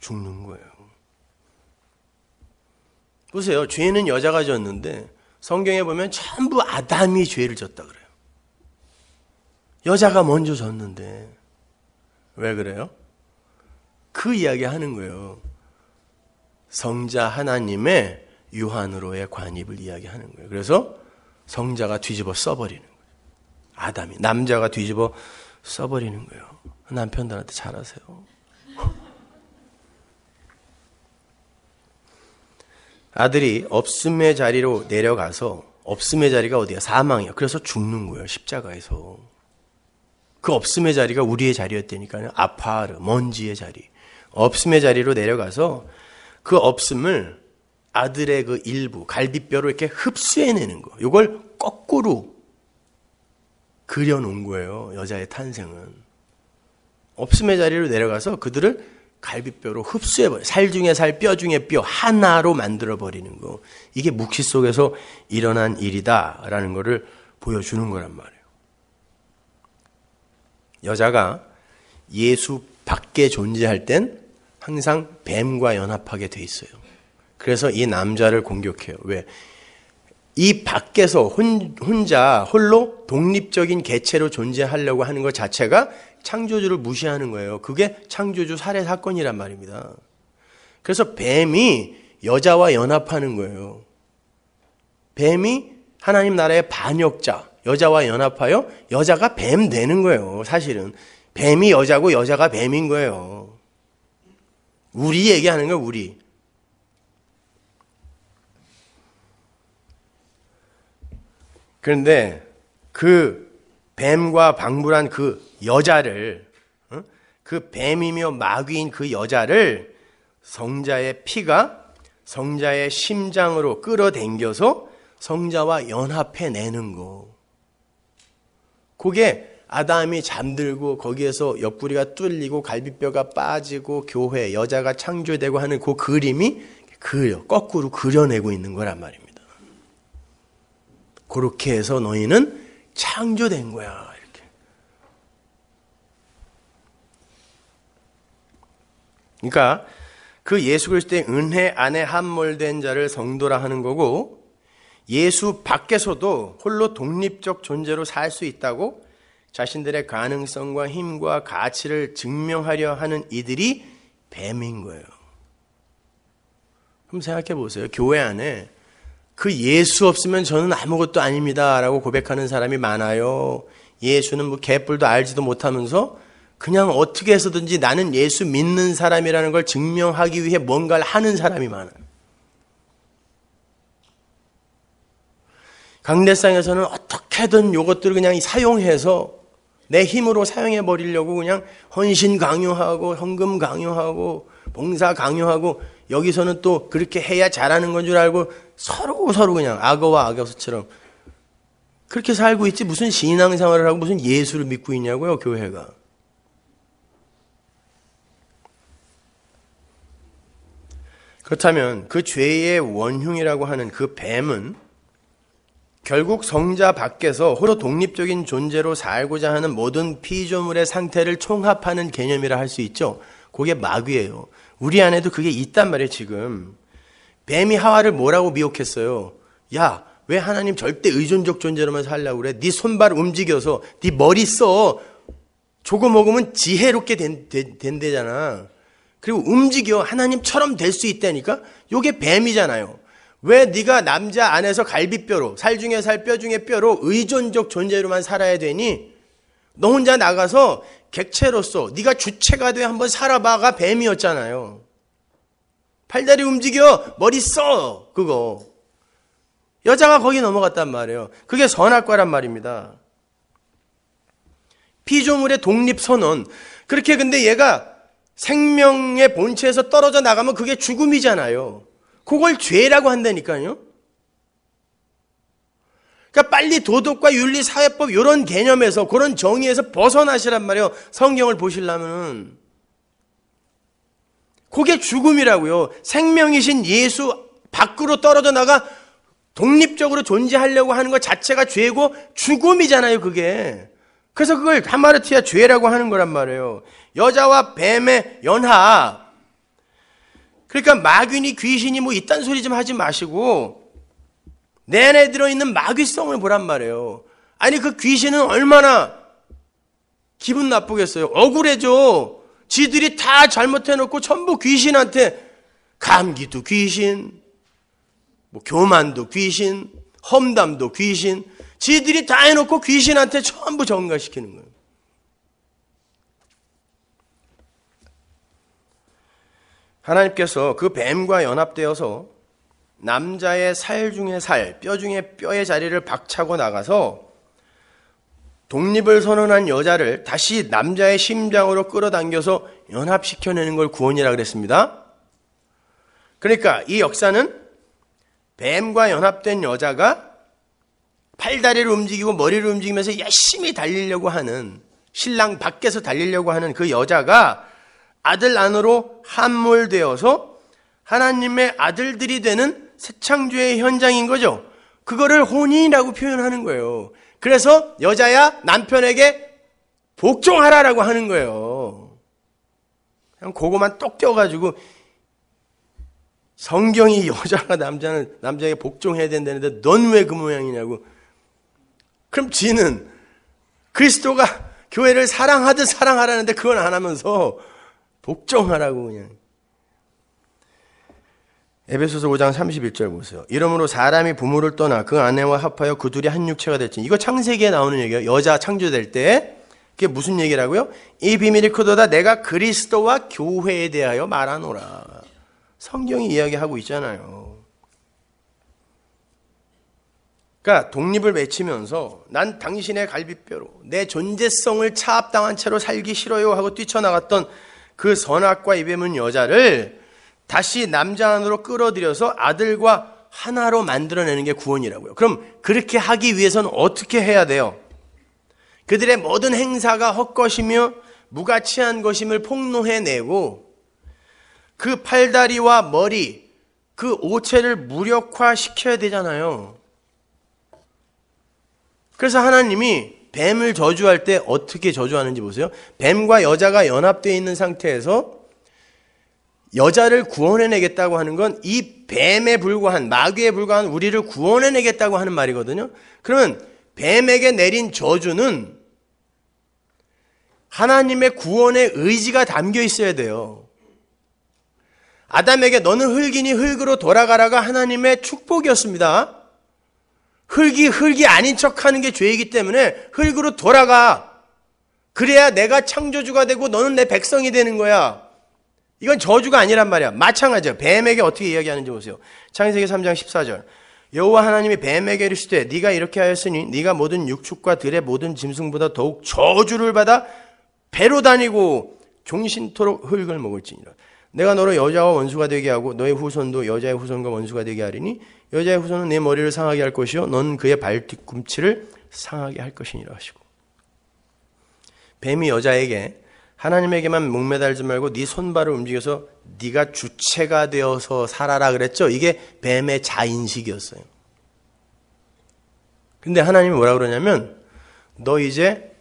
죽는 거예요. 보세요. 죄는 여자가 졌는데 성경에 보면 전부 아담이 죄를 졌다 그래요. 여자가 먼저 졌는데 왜 그래요? 그 이야기 하는 거예요. 성자 하나님의 유한으로의 관입을 이야기하는 거예요. 그래서 성자가 뒤집어 써버리는 거예요. 아담이 남자가 뒤집어 써버리는 거예요. 남편들한테 잘하세요. 아들이 없음의 자리로 내려가서 없음의 자리가 어디야? 사망이야. 그래서 죽는 거예요. 십자가에서. 그 없음의 자리가 우리의 자리였다니까요. 아파르, 먼지의 자리. 없음의 자리로 내려가서 그 없음을 아들의 그 일부, 갈비뼈로 이렇게 흡수해내는 거. 이걸 거꾸로 그려놓은 거예요. 여자의 탄생은. 없음의 자리로 내려가서 그들을 갈비뼈로 흡수해버려. 살 중에 살, 뼈 중에 뼈 하나로 만들어버리는 거. 이게 묵시 속에서 일어난 일이다라는 거를 보여주는 거란 말이에요. 여자가 예수 밖에 존재할 땐 항상 뱀과 연합하게 돼 있어요. 그래서 이 남자를 공격해요. 왜? 이 밖에서 혼, 혼자 홀로 독립적인 개체로 존재하려고 하는 것 자체가 창조주를 무시하는 거예요. 그게 창조주 살해 사건이란 말입니다. 그래서 뱀이 여자와 연합하는 거예요. 뱀이 하나님 나라의 반역자, 여자와 연합하여 여자가 뱀 되는 거예요. 사실은 뱀이 여자고 여자가 뱀인 거예요. 우리 얘기하는 거예요, 우리. 그런데 그 뱀과 방불한 그 여자를 어? 그 뱀이며 마귀인 그 여자를 성자의 피가 성자의 심장으로 끌어당겨서 성자와 연합해 내는 거. 그게 아담이 잠들고 거기에서 옆구리가 뚫리고 갈비뼈가 빠지고 교회 여자가 창조되고 하는 그 그림이 그려 거꾸로 그려내고 있는 거란 말입니다. 그렇게 해서 너희는 창조된 거야. 이렇게. 그러니까 그 예수 그리스도의 은혜 안에 함몰된 자를 성도라 하는 거고 예수 밖에서도 홀로 독립적 존재로 살 수 있다고 자신들의 가능성과 힘과 가치를 증명하려 하는 이들이 뱀인 거예요. 그럼 생각해 보세요. 교회 안에 그 예수 없으면 저는 아무것도 아닙니다라고 고백하는 사람이 많아요. 예수는 뭐 개뿔도 알지도 못하면서 그냥 어떻게 해서든지 나는 예수 믿는 사람이라는 걸 증명하기 위해 뭔가를 하는 사람이 많아요. 강대상에서는 어떻게든 이것들을 그냥 사용해서 내 힘으로 사용해 버리려고 그냥 헌신 강요하고 현금 강요하고 봉사 강요하고 여기서는 또 그렇게 해야 잘하는 건 줄 알고 서로 서로 그냥 악어와 악어처럼 그렇게 살고 있지 무슨 신앙생활을 하고 무슨 예수를 믿고 있냐고요 교회가. 그렇다면 그 죄의 원흉이라고 하는 그 뱀은 결국 성자 밖에서 호로 독립적인 존재로 살고자 하는 모든 피조물의 상태를 총합하는 개념이라 할 수 있죠. 그게 마귀예요. 우리 안에도 그게 있단 말이에요, 지금. 뱀이 하와를 뭐라고 미혹했어요? 야, 왜 하나님 절대 의존적 존재로만 살려고 그래? 네 손발 움직여서 네 머리 써. 조금 먹으면 지혜롭게 된, 된, 된대잖아. 그리고 움직여 하나님처럼 될 수 있다니까? 요게 뱀이잖아요. 왜 네가 남자 안에서 갈비뼈로 살 중에 살 뼈 중에 뼈로 의존적 존재로만 살아야 되니? 너 혼자 나가서 객체로서 네가 주체가 돼 한번 살아봐가 뱀이었잖아요. 팔다리 움직여 머리 써 그거 여자가 거기 넘어갔단 말이에요. 그게 선악과란 말입니다. 피조물의 독립 선언 그렇게 근데 얘가 생명의 본체에서 떨어져 나가면 그게 죽음이잖아요. 그걸 죄라고 한다니까요. 그러니까 빨리 도덕과 윤리 사회법 이런 개념에서 그런 정의에서 벗어나시란 말이에요. 성경을 보시려면은 그게 죽음이라고요. 생명이신 예수 밖으로 떨어져 나가 독립적으로 존재하려고 하는 것 자체가 죄고 죽음이잖아요, 그게. 그래서 그걸 하마르티아 죄라고 하는 거란 말이에요. 여자와 뱀의 연합. 그러니까 마귀니 귀신이 뭐 이딴 소리 좀 하지 마시고 내 안에 들어있는 마귀성을 보란 말이에요. 아니, 그 귀신은 얼마나 기분 나쁘겠어요. 억울해져. 지들이 다 잘못해놓고 전부 귀신한테 감기도 귀신, 뭐 교만도 귀신, 험담도 귀신, 지들이 다 해놓고 귀신한테 전부 전가시키는 거예요. 하나님께서 그 뱀과 연합되어서 남자의 살 중에 살, 뼈 중에 뼈의 자리를 박차고 나가서 독립을 선언한 여자를 다시 남자의 심장으로 끌어당겨서 연합시켜내는 걸 구원이라 그랬습니다. 그러니까 이 역사는 뱀과 연합된 여자가 팔다리를 움직이고 머리를 움직이면서 열심히 달리려고 하는 신랑 밖에서 달리려고 하는 그 여자가 아들 안으로 함몰되어서 하나님의 아들들이 되는 새 창조의 현장인 거죠. 그거를 혼인이라고 표현하는 거예요. 그래서 여자야 남편에게 복종하라라고 하는 거예요. 그냥 그거만 똑 껴가지고 성경이 여자가 남자는 남자에게 복종해야 된다는데 넌 왜 그 모양이냐고. 그럼 지는 그리스도가 교회를 사랑하듯 사랑하라는데 그건 안 하면서 복종하라고 그냥 에베소서 5장 31절 보세요. 이러므로 사람이 부모를 떠나 그 아내와 합하여 그 둘이 한 육체가 됐지. 이거 창세기에 나오는 얘기예요. 여자 창조될 때 그게 무슨 얘기라고요? 이 비밀이 크도다 내가 그리스도와 교회에 대하여 말하노라. 성경이 이야기하고 있잖아요. 그러니까 독립을 외치면서 난 당신의 갈비뼈로 내 존재성을 차압당한 채로 살기 싫어요 하고 뛰쳐나갔던 그 선악과 입에 문 여자를 다시 남자 안으로 끌어들여서 아들과 하나로 만들어내는 게 구원이라고요. 그럼 그렇게 하기 위해서는 어떻게 해야 돼요? 그들의 모든 행사가 헛것이며 무가치한 것임을 폭로해내고 그 팔다리와 머리, 그 오체를 무력화시켜야 되잖아요. 그래서 하나님이 뱀을 저주할 때 어떻게 저주하는지 보세요. 뱀과 여자가 연합되어 있는 상태에서 여자를 구원해내겠다고 하는 건 이 뱀에 불과한 마귀에 불과한 우리를 구원해내겠다고 하는 말이거든요. 그러면 뱀에게 내린 저주는 하나님의 구원의 의지가 담겨 있어야 돼요. 아담에게 너는 흙이니 흙으로 돌아가라가 하나님의 축복이었습니다. 흙이 흙이 아닌 척 하는 게 죄이기 때문에 흙으로 돌아가. 그래야 내가 창조주가 되고 너는 내 백성이 되는 거야. 이건 저주가 아니란 말이야. 마찬가지야. 뱀에게 어떻게 이야기하는지 보세요. 창세기 3장 14절. 여호와 하나님이 뱀에게 이르시되 네가 이렇게 하였으니 네가 모든 육축과 들의 모든 짐승보다 더욱 저주를 받아 배로 다니고 종신토록 흙을 먹을지니라. 내가 너로 여자와 원수가 되게 하고 너의 후손도 여자의 후손과 원수가 되게 하리니 여자의 후손은 내 머리를 상하게 할 것이요 넌 그의 발 뒤꿈치를 상하게 할 것이니라 하시고 뱀이 여자에게 하나님에게만 목매달지 말고 네 손발을 움직여서 네가 주체가 되어서 살아라 그랬죠. 이게 뱀의 자인식이었어요. 근데 하나님이 뭐라 그러냐면 너 이제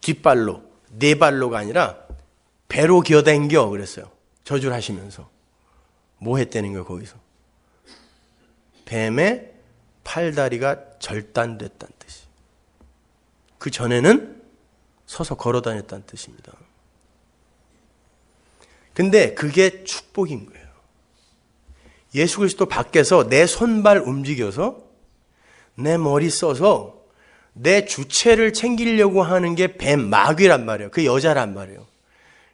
뒷발로 네 발로가 아니라 배로 기어댕겨 그랬어요. 저주를 하시면서 뭐 했다는 거예요 거기서 뱀의 팔다리가 절단됐다는 뜻이. 그 전에는 서서 걸어 다녔다는 뜻입니다. 근데 그게 축복인 거예요. 예수 그리스도 밖에서 내 손발 움직여서 내 머리 써서 내 주체를 챙기려고 하는 게 뱀, 마귀란 말이에요. 그 여자란 말이에요.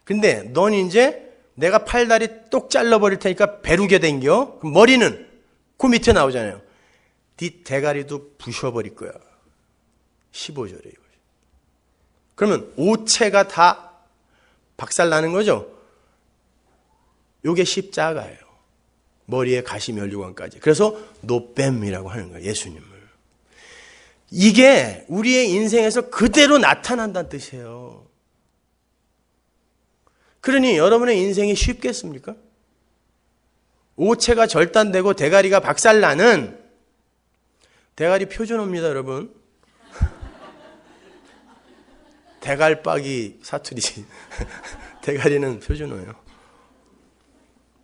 근데 넌 이제 내가 팔다리 똑 잘라버릴 테니까 배룩에 댕겨. 그 머리는 그 밑에 나오잖아요. 뒷 네 대가리도 부셔버릴 거야. 15절에 이 그러면 오체가 다 박살나는 거죠? 요게 십자가예요. 머리에 가시 멸류관까지. 그래서 노뱀이라고 하는 거예요. 예수님을. 이게 우리의 인생에서 그대로 나타난다는 뜻이에요. 그러니 여러분의 인생이 쉽겠습니까? 오체가 절단되고 대가리가 박살나는 대가리 표준어입니다, 여러분. 대갈박이 사투리지. 대가리는 표준어예요.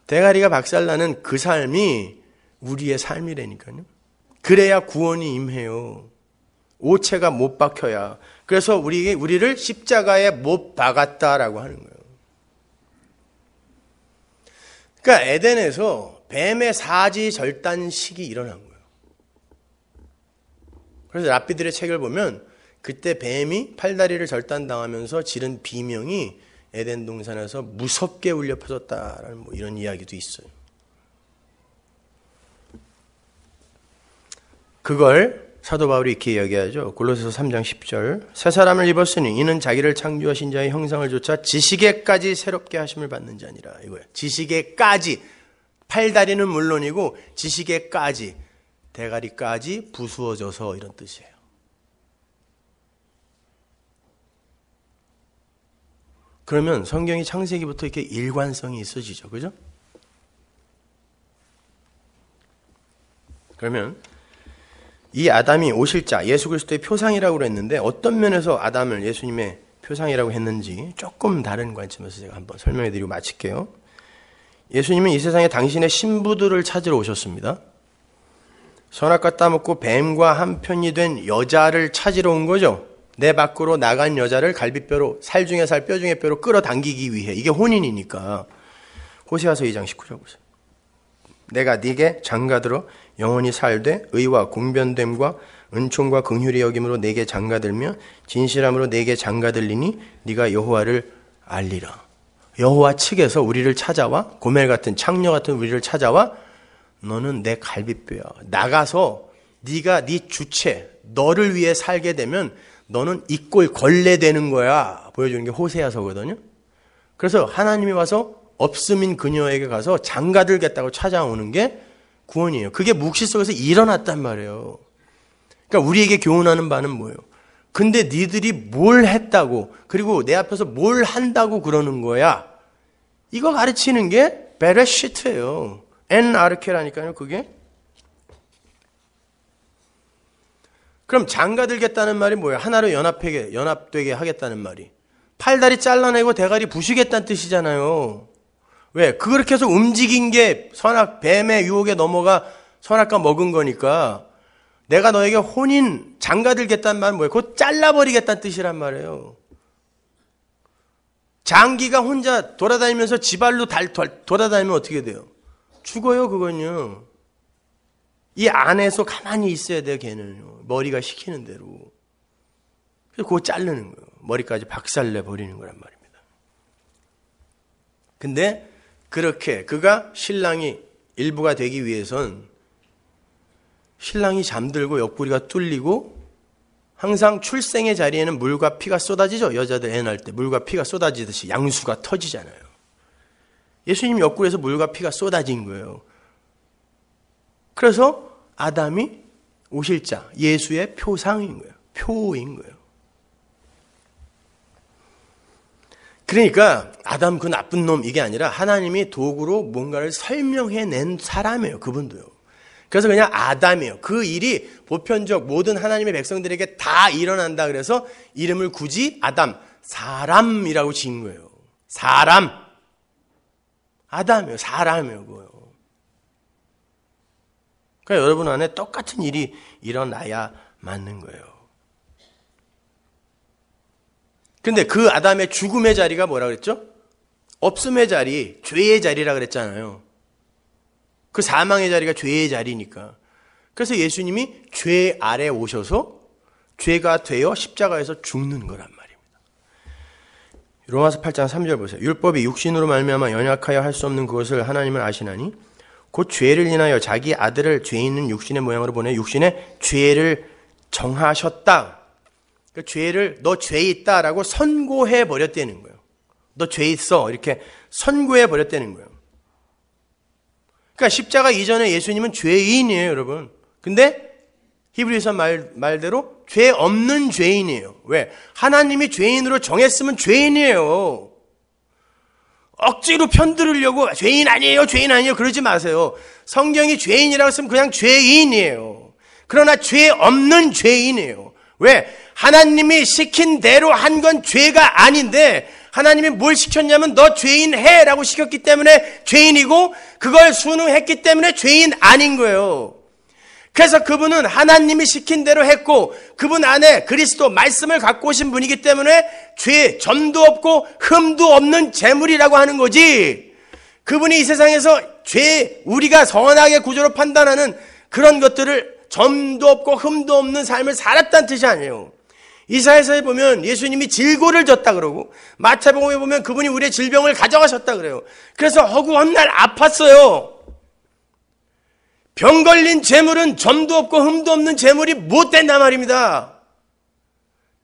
대가리가 박살나는 그 삶이 우리의 삶이라니까요. 그래야 구원이 임해요. 오체가 못 박혀야. 그래서 우리 우리를 십자가에 못 박았다라고 하는 거예요. 그러니까 에덴에서 뱀의 사지 절단식이 일어난 거예요. 그래서 랍비들의 책을 보면 그때 뱀이 팔다리를 절단당하면서 지른 비명이 에덴 동산에서 무섭게 울려 퍼졌다라는 뭐 이런 이야기도 있어요. 그걸 사도 바울이 이렇게 이야기하죠. 골로새서 3장 10절. 새 사람을 입었으니 이는 자기를 창조하신 자의 형상을 조차 지식에까지 새롭게 하심을 받는 자니라. 이거야. 지식에까지 팔다리는 물론이고 지식에까지 대가리까지 부수어져서 이런 뜻이에요. 그러면 성경이 창세기부터 이렇게 일관성이 있어지죠. 그죠? 그러면 이 아담이 오실자 예수 그리스도의 표상이라고 그랬는데 어떤 면에서 아담을 예수님의 표상이라고 했는지 조금 다른 관점에서 제가 한번 설명해 드리고 마칠게요. 예수님은 이 세상에 당신의 신부들을 찾으러 오셨습니다. 선악과 따먹고 뱀과 한편이 된 여자를 찾으러 온 거죠. 내 밖으로 나간 여자를 갈비뼈로 살 중에 살 뼈 중에 뼈로 끌어당기기 위해 이게 혼인이니까 호세아서 2장 19절 보세요. 내가 네게 장가들어 영원히 살되 의와 공변됨과 은총과 긍휼의 여김으로 네게 장가들며 진실함으로 네게 장가들리니 네가 여호와를 알리라. 여호와 측에서 우리를 찾아와 고멜 같은 창녀 같은 우리를 찾아와 너는 내 갈비뼈야. 나가서 네가 네 주체 너를 위해 살게 되면 너는 이꼴 걸레되는 거야. 보여주는 게 호세아서거든요. 그래서 하나님이 와서 없음인 그녀에게 가서 장가들겠다고 찾아오는 게 구원이에요. 그게 묵시 속에서 일어났단 말이에요. 그러니까 우리에게 교훈하는 바는 뭐예요? 근데 니들이 뭘 했다고 그리고 내 앞에서 뭘 한다고 그러는 거야. 이거 가르치는 게 베레시트예요. 엔 아르케라니까요, 그게. 그럼 장가들겠다는 말이 뭐예요? 하나로 연합하게, 연합되게 하겠다는 말이. 팔다리 잘라내고 대가리 부시겠다는 뜻이잖아요. 왜? 그렇게 해서 움직인 게 선악, 뱀의 유혹에 넘어가 선악과 먹은 거니까 내가 너에게 혼인, 장가들겠다는 말은 뭐예요? 곧 잘라버리겠다는 뜻이란 말이에요. 장기가 혼자 돌아다니면서 지발로 달, 돌아다니면 어떻게 돼요? 죽어요, 그건요. 이 안에서 가만히 있어야 돼요, 걔는. 머리가 시키는 대로. 그래서 그거 자르는 거예요. 머리까지 박살내 버리는 거란 말입니다. 근데 그렇게 그가 신랑이 일부가 되기 위해선 신랑이 잠들고 옆구리가 뚫리고 항상 출생의 자리에는 물과 피가 쏟아지죠. 여자들 애 낳을 때 물과 피가 쏟아지듯이 양수가 터지잖아요. 예수님 옆구리에서 물과 피가 쏟아진 거예요. 그래서 아담이 오실자, 예수의 표상인 거예요. 표인 거예요. 그러니까 아담 그 나쁜 놈 이게 아니라 하나님이 도구로 뭔가를 설명해 낸 사람이에요. 그분도요. 그래서 그냥 아담이에요. 그 일이 보편적 모든 하나님의 백성들에게 다 일어난다 그래서 이름을 굳이 아담, 사람이라고 지은 거예요. 사람. 아담이요. 사람이요. 그거요. 그러니까 여러분 안에 똑같은 일이 일어나야 맞는 거예요. 근데 그 아담의 죽음의 자리가 뭐라 그랬죠? 없음의 자리, 죄의 자리라 그랬잖아요. 그 사망의 자리가 죄의 자리니까. 그래서 예수님이 죄 아래 오셔서 죄가 되어 십자가에서 죽는 거란 말입니다. 로마서 8장 3절 보세요. 율법이 육신으로 말미암아 연약하여 할 수 없는 그것을 하나님은 아시나니 곧 죄를 인하여 자기 아들을 죄 있는 육신의 모양으로 보내 육신의 죄를 정하셨다. 그 죄를 너 죄 있다라고 선고해 버렸다는 거예요. 너 죄 있어 이렇게 선고해 버렸다는 거예요. 그러니까 십자가 이전에 예수님은 죄인이에요, 여러분. 근데 히브리서 말, 말대로 죄 없는 죄인이에요. 왜? 하나님이 죄인으로 정했으면 죄인이에요. 억지로 편들으려고 죄인 아니에요, 죄인 아니에요 그러지 마세요. 성경이 죄인이라고 쓰면 그냥 죄인이에요. 그러나 죄 없는 죄인이에요. 왜? 하나님이 시킨 대로 한 건 죄가 아닌데 하나님이 뭘 시켰냐면 너 죄인 해라고 시켰기 때문에 죄인이고 그걸 순응했기 때문에 죄인 아닌 거예요. 그래서 그분은 하나님이 시킨 대로 했고 그분 안에 그리스도 말씀을 갖고 오신 분이기 때문에 죄 점도 없고 흠도 없는 재물이라고 하는 거지. 그분이 이 세상에서 죄 우리가 선하게 구조로 판단하는 그런 것들을 점도 없고 흠도 없는 삶을 살았다는 뜻이 아니에요. 이사에서 보면 예수님이 질고를 졌다 그러고 마태복음에 보면 그분이 우리의 질병을 가져가셨다 그래요. 그래서 허구한 날 아팠어요. 병 걸린 재물은 점도 없고 흠도 없는 재물이 못된단 말입니다.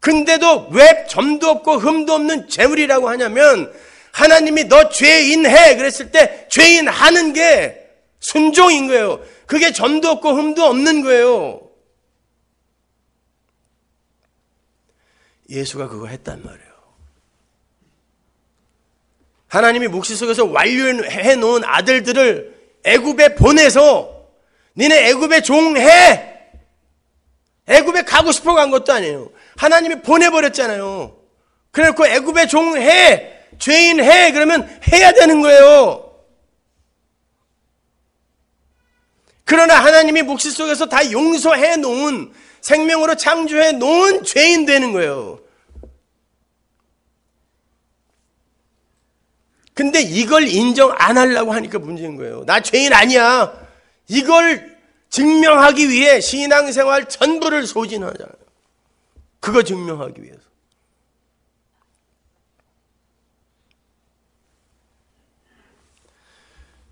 근데도 왜 점도 없고 흠도 없는 재물이라고 하냐면 하나님이 너 죄인해 그랬을 때 죄인하는 게 순종인 거예요. 그게 점도 없고 흠도 없는 거예요. 예수가 그거 했단 말이에요. 하나님이 묵시 속에서 완료해 놓은 아들들을 애굽에 보내서 니네 애굽에 종해! 애굽에 가고 싶어 간 것도 아니에요. 하나님이 보내버렸잖아요. 그래놓고 애굽에 종해! 죄인해! 그러면 해야 되는 거예요. 그러나 하나님이 묵시 속에서 다 용서해 놓은 생명으로 창조해 놓은 죄인 되는 거예요. 근데 이걸 인정 안 하려고 하니까 문제인 거예요. 나 죄인 아니야. 이걸 증명하기 위해 신앙생활 전부를 소진하잖아요. 그거 증명하기 위해서.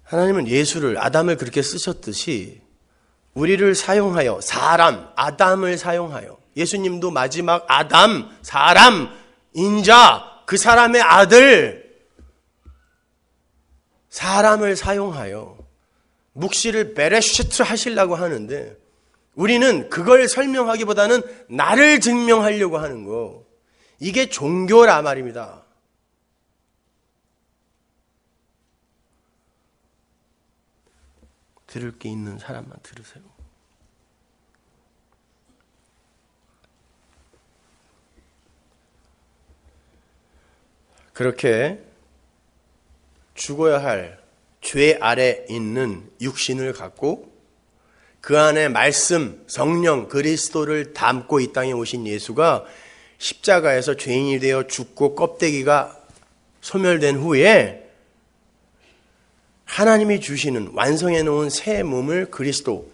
하나님은 예수를 아담을 그렇게 쓰셨듯이 우리를 사용하여 사람 아담을 사용하여 예수님도 마지막 아담 사람 인자 그 사람의 아들 사람을 사용하여 묵시를 베레슈트 하시려고 하는데 우리는 그걸 설명하기보다는 나를 증명하려고 하는 거. 이게 종교라 말입니다. 들을 게 있는 사람만 들으세요. 그렇게 죽어야 할죄 아래 있는 육신을 갖고 그 안에 말씀, 성령, 그리스도를 담고 이 땅에 오신 예수가 십자가에서 죄인이 되어 죽고 껍데기가 소멸된 후에 하나님이 주시는 완성해 놓은 새 몸을 그리스도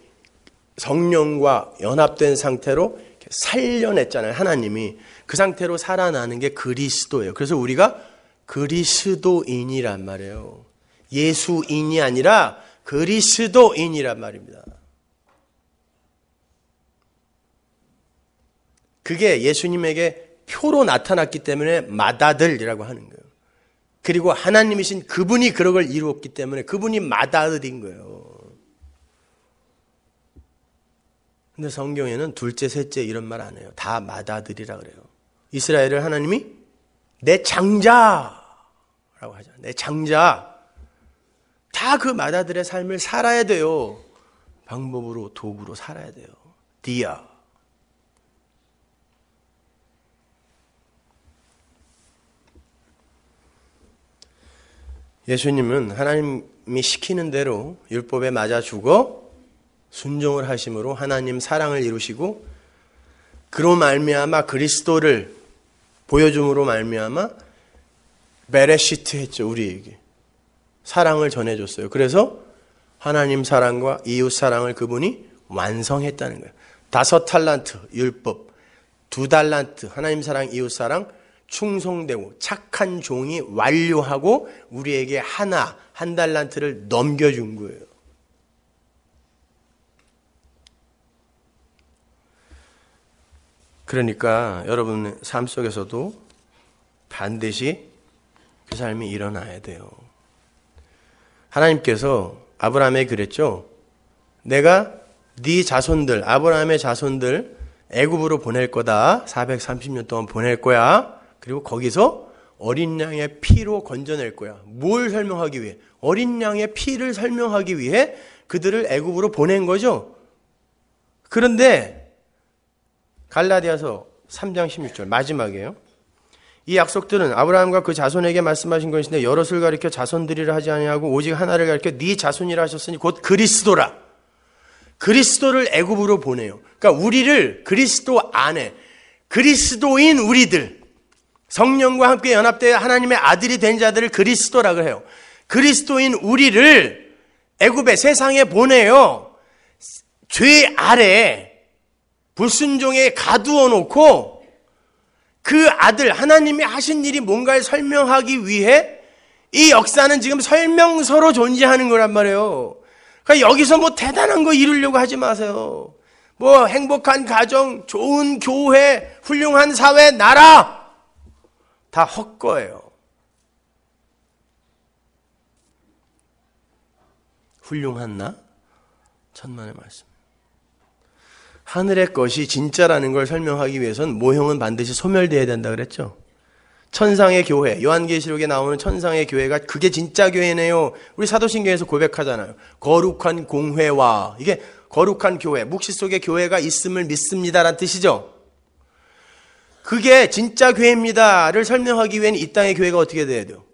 성령과 연합된 상태로 살려냈잖아요. 하나님이 그 상태로 살아나는 게 그리스도예요. 그래서 우리가 그리스도인이란 말이에요. 예수인이 아니라 그리스도인이란 말입니다. 그게 예수님에게 표로 나타났기 때문에 마다들이라고 하는 거예요. 그리고 하나님이신 그분이 그걸 이루었기 때문에 그분이 마다들인 거예요. 근데 성경에는 둘째, 셋째 이런 말 안 해요. 다 마다들이라 그래요. 이스라엘을 하나님이 내 장자라고 하죠. 내 장자. 다그 마다들의 삶을 살아야 돼요. 방법으로 도구로 살아야 돼요. 디아. 예수님은 하나님이 시키는 대로 율법에 맞아 죽어 순종을 하심으로 하나님 사랑을 이루시고 그로 말미암아 그리스도를 보여줌으로 말미암아 베레시트 했죠 우리에게 사랑을 전해줬어요. 그래서 하나님 사랑과 이웃 사랑을 그분이 완성했다는 거예요. 다섯 탈란트, 율법, 두 달란트, 하나님 사랑, 이웃 사랑, 충성되고 착한 종이 완료하고 우리에게 하나, 한 달란트를 넘겨준 거예요. 그러니까 여러분 삶 속에서도 반드시 그 삶이 일어나야 돼요. 하나님께서 아브라함에 그랬죠. 내가 네 자손들, 아브라함의 자손들 애굽으로 보낼 거다. 430년 동안 보낼 거야. 그리고 거기서 어린 양의 피로 건져낼 거야. 뭘 설명하기 위해? 어린 양의 피를 설명하기 위해 그들을 애굽으로 보낸 거죠. 그런데 갈라디아서 3장 16절 마지막이에요. 이 약속들은 아브라함과 그 자손에게 말씀하신 것인데 여럿을 가리켜 자손들이라 하지 아니하고 오직 하나를 가리켜 네 자손이라 하셨으니 곧 그리스도라. 그리스도를 애굽으로 보내요. 그러니까 우리를 그리스도 안에 그리스도인 우리들 성령과 함께 연합되어 하나님의 아들이 된 자들을 그리스도라고 해요. 그리스도인 우리를 애굽의 세상에 보내요. 죄 아래 불순종에 가두어 놓고 그 아들, 하나님이 하신 일이 뭔가를 설명하기 위해 이 역사는 지금 설명서로 존재하는 거란 말이에요. 그러니까 여기서 뭐 대단한 거 이루려고 하지 마세요. 뭐 행복한 가정, 좋은 교회, 훌륭한 사회, 나라 다 헛거예요. 훌륭한 나? 천만의 말씀. 하늘의 것이 진짜라는 걸 설명하기 위해선 모형은 반드시 소멸되어야 된다 그랬죠. 천상의 교회, 요한계시록에 나오는 천상의 교회가 그게 진짜 교회네요. 우리 사도신경에서 고백하잖아요. 거룩한 공회와 이게 거룩한 교회, 묵시 속에 교회가 있음을 믿습니다란 뜻이죠. 그게 진짜 교회입니다를 설명하기 위한 이 땅의 교회가 어떻게 돼야 돼요?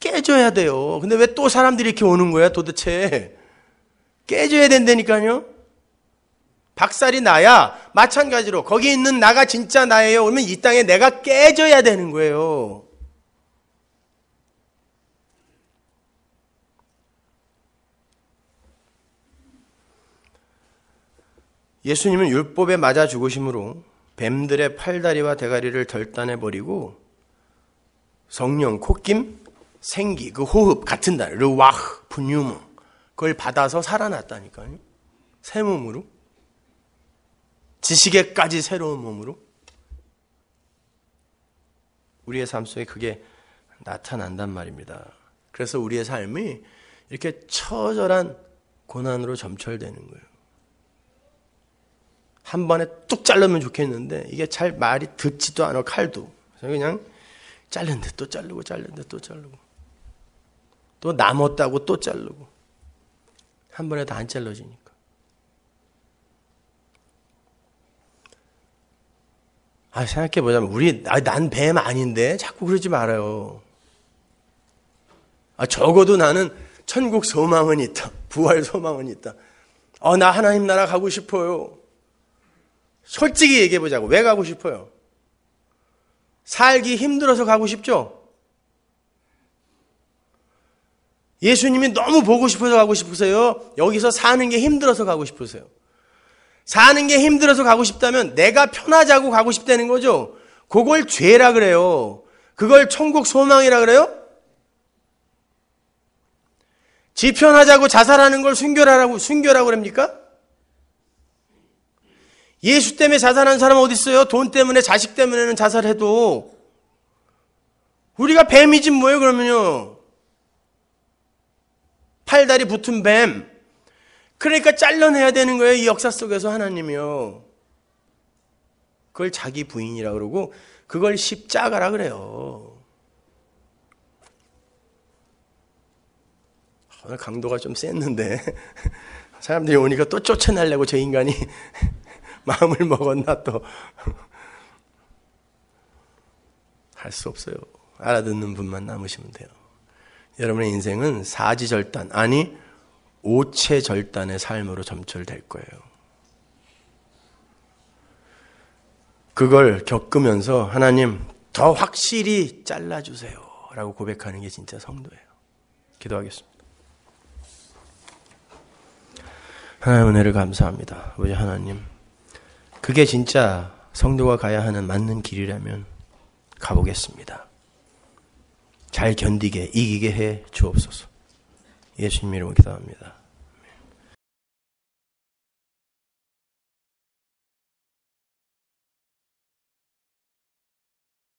깨져야 돼요. 근데 왜 또 사람들이 이렇게 오는 거야 도대체? 깨져야 된다니까요. 박살이 나야 마찬가지로 거기 있는 나가 진짜 나예요. 그러면 이 땅에 내가 깨져야 되는 거예요. 예수님은 율법에 맞아 죽으심으로 뱀들의 팔다리와 대가리를 절단해 버리고 성령 콧김 생기 그 호흡 같은 날 르와흐 분유무 그걸 받아서 살아났다니까요. 새 몸으로 지식에까지 새로운 몸으로 우리의 삶 속에 그게 나타난단 말입니다. 그래서 우리의 삶이 이렇게 처절한 고난으로 점철되는 거예요. 한 번에 뚝자르면 좋겠는데 이게 잘 말이 듣지도 않아 칼도. 그래서 그냥 잘른데 또 자르고 잘른데 또 자르고 또 남았다고 또 자르고 한 번에 다 안 잘라지니까 아, 생각해보자면, 우리, 아, 난뱀 아닌데? 자꾸 그러지 말아요. 아, 적어도 나는 천국 소망은 있다. 부활 소망은 있다. 어, 나 하나님 나라 가고 싶어요. 솔직히 얘기해보자고. 왜 가고 싶어요? 살기 힘들어서 가고 싶죠? 예수님이 너무 보고 싶어서 가고 싶으세요? 여기서 사는 게 힘들어서 가고 싶으세요? 사는 게 힘들어서 가고 싶다면 내가 편하자고 가고 싶다는 거죠. 그걸 죄라 그래요. 그걸 천국 소망이라 그래요? 지 편하자고 자살하는 걸 순결하라고 순결하고 그럽니까? 예수 때문에 자살한 사람 어디 있어요? 돈 때문에 자식 때문에는 자살해도 우리가 뱀이지 뭐예요 그러면요? 팔다리 붙은 뱀 그러니까 잘라내야 되는 거예요. 이 역사 속에서 하나님이요. 그걸 자기 부인이라 그러고 그걸 십자가라 그래요. 아, 오늘 강도가 좀 셌는데 사람들이 오니까 또 쫓아내려고 저 인간이 마음을 먹었나 또. 할 수 없어요. 알아듣는 분만 남으시면 돼요. 여러분의 인생은 사지절단, 아니, 오체절단의 삶으로 점철될 거예요. 그걸 겪으면서 하나님 더 확실히 잘라주세요. 라고 고백하는 게 진짜 성도예요. 기도하겠습니다. 하나님 은혜를 감사합니다. 아버지 하나님. 그게 진짜 성도가 가야 하는 맞는 길이라면 가보겠습니다. 잘 견디게, 이기게 해 주옵소서. 예수님 이름으로 기도합니다.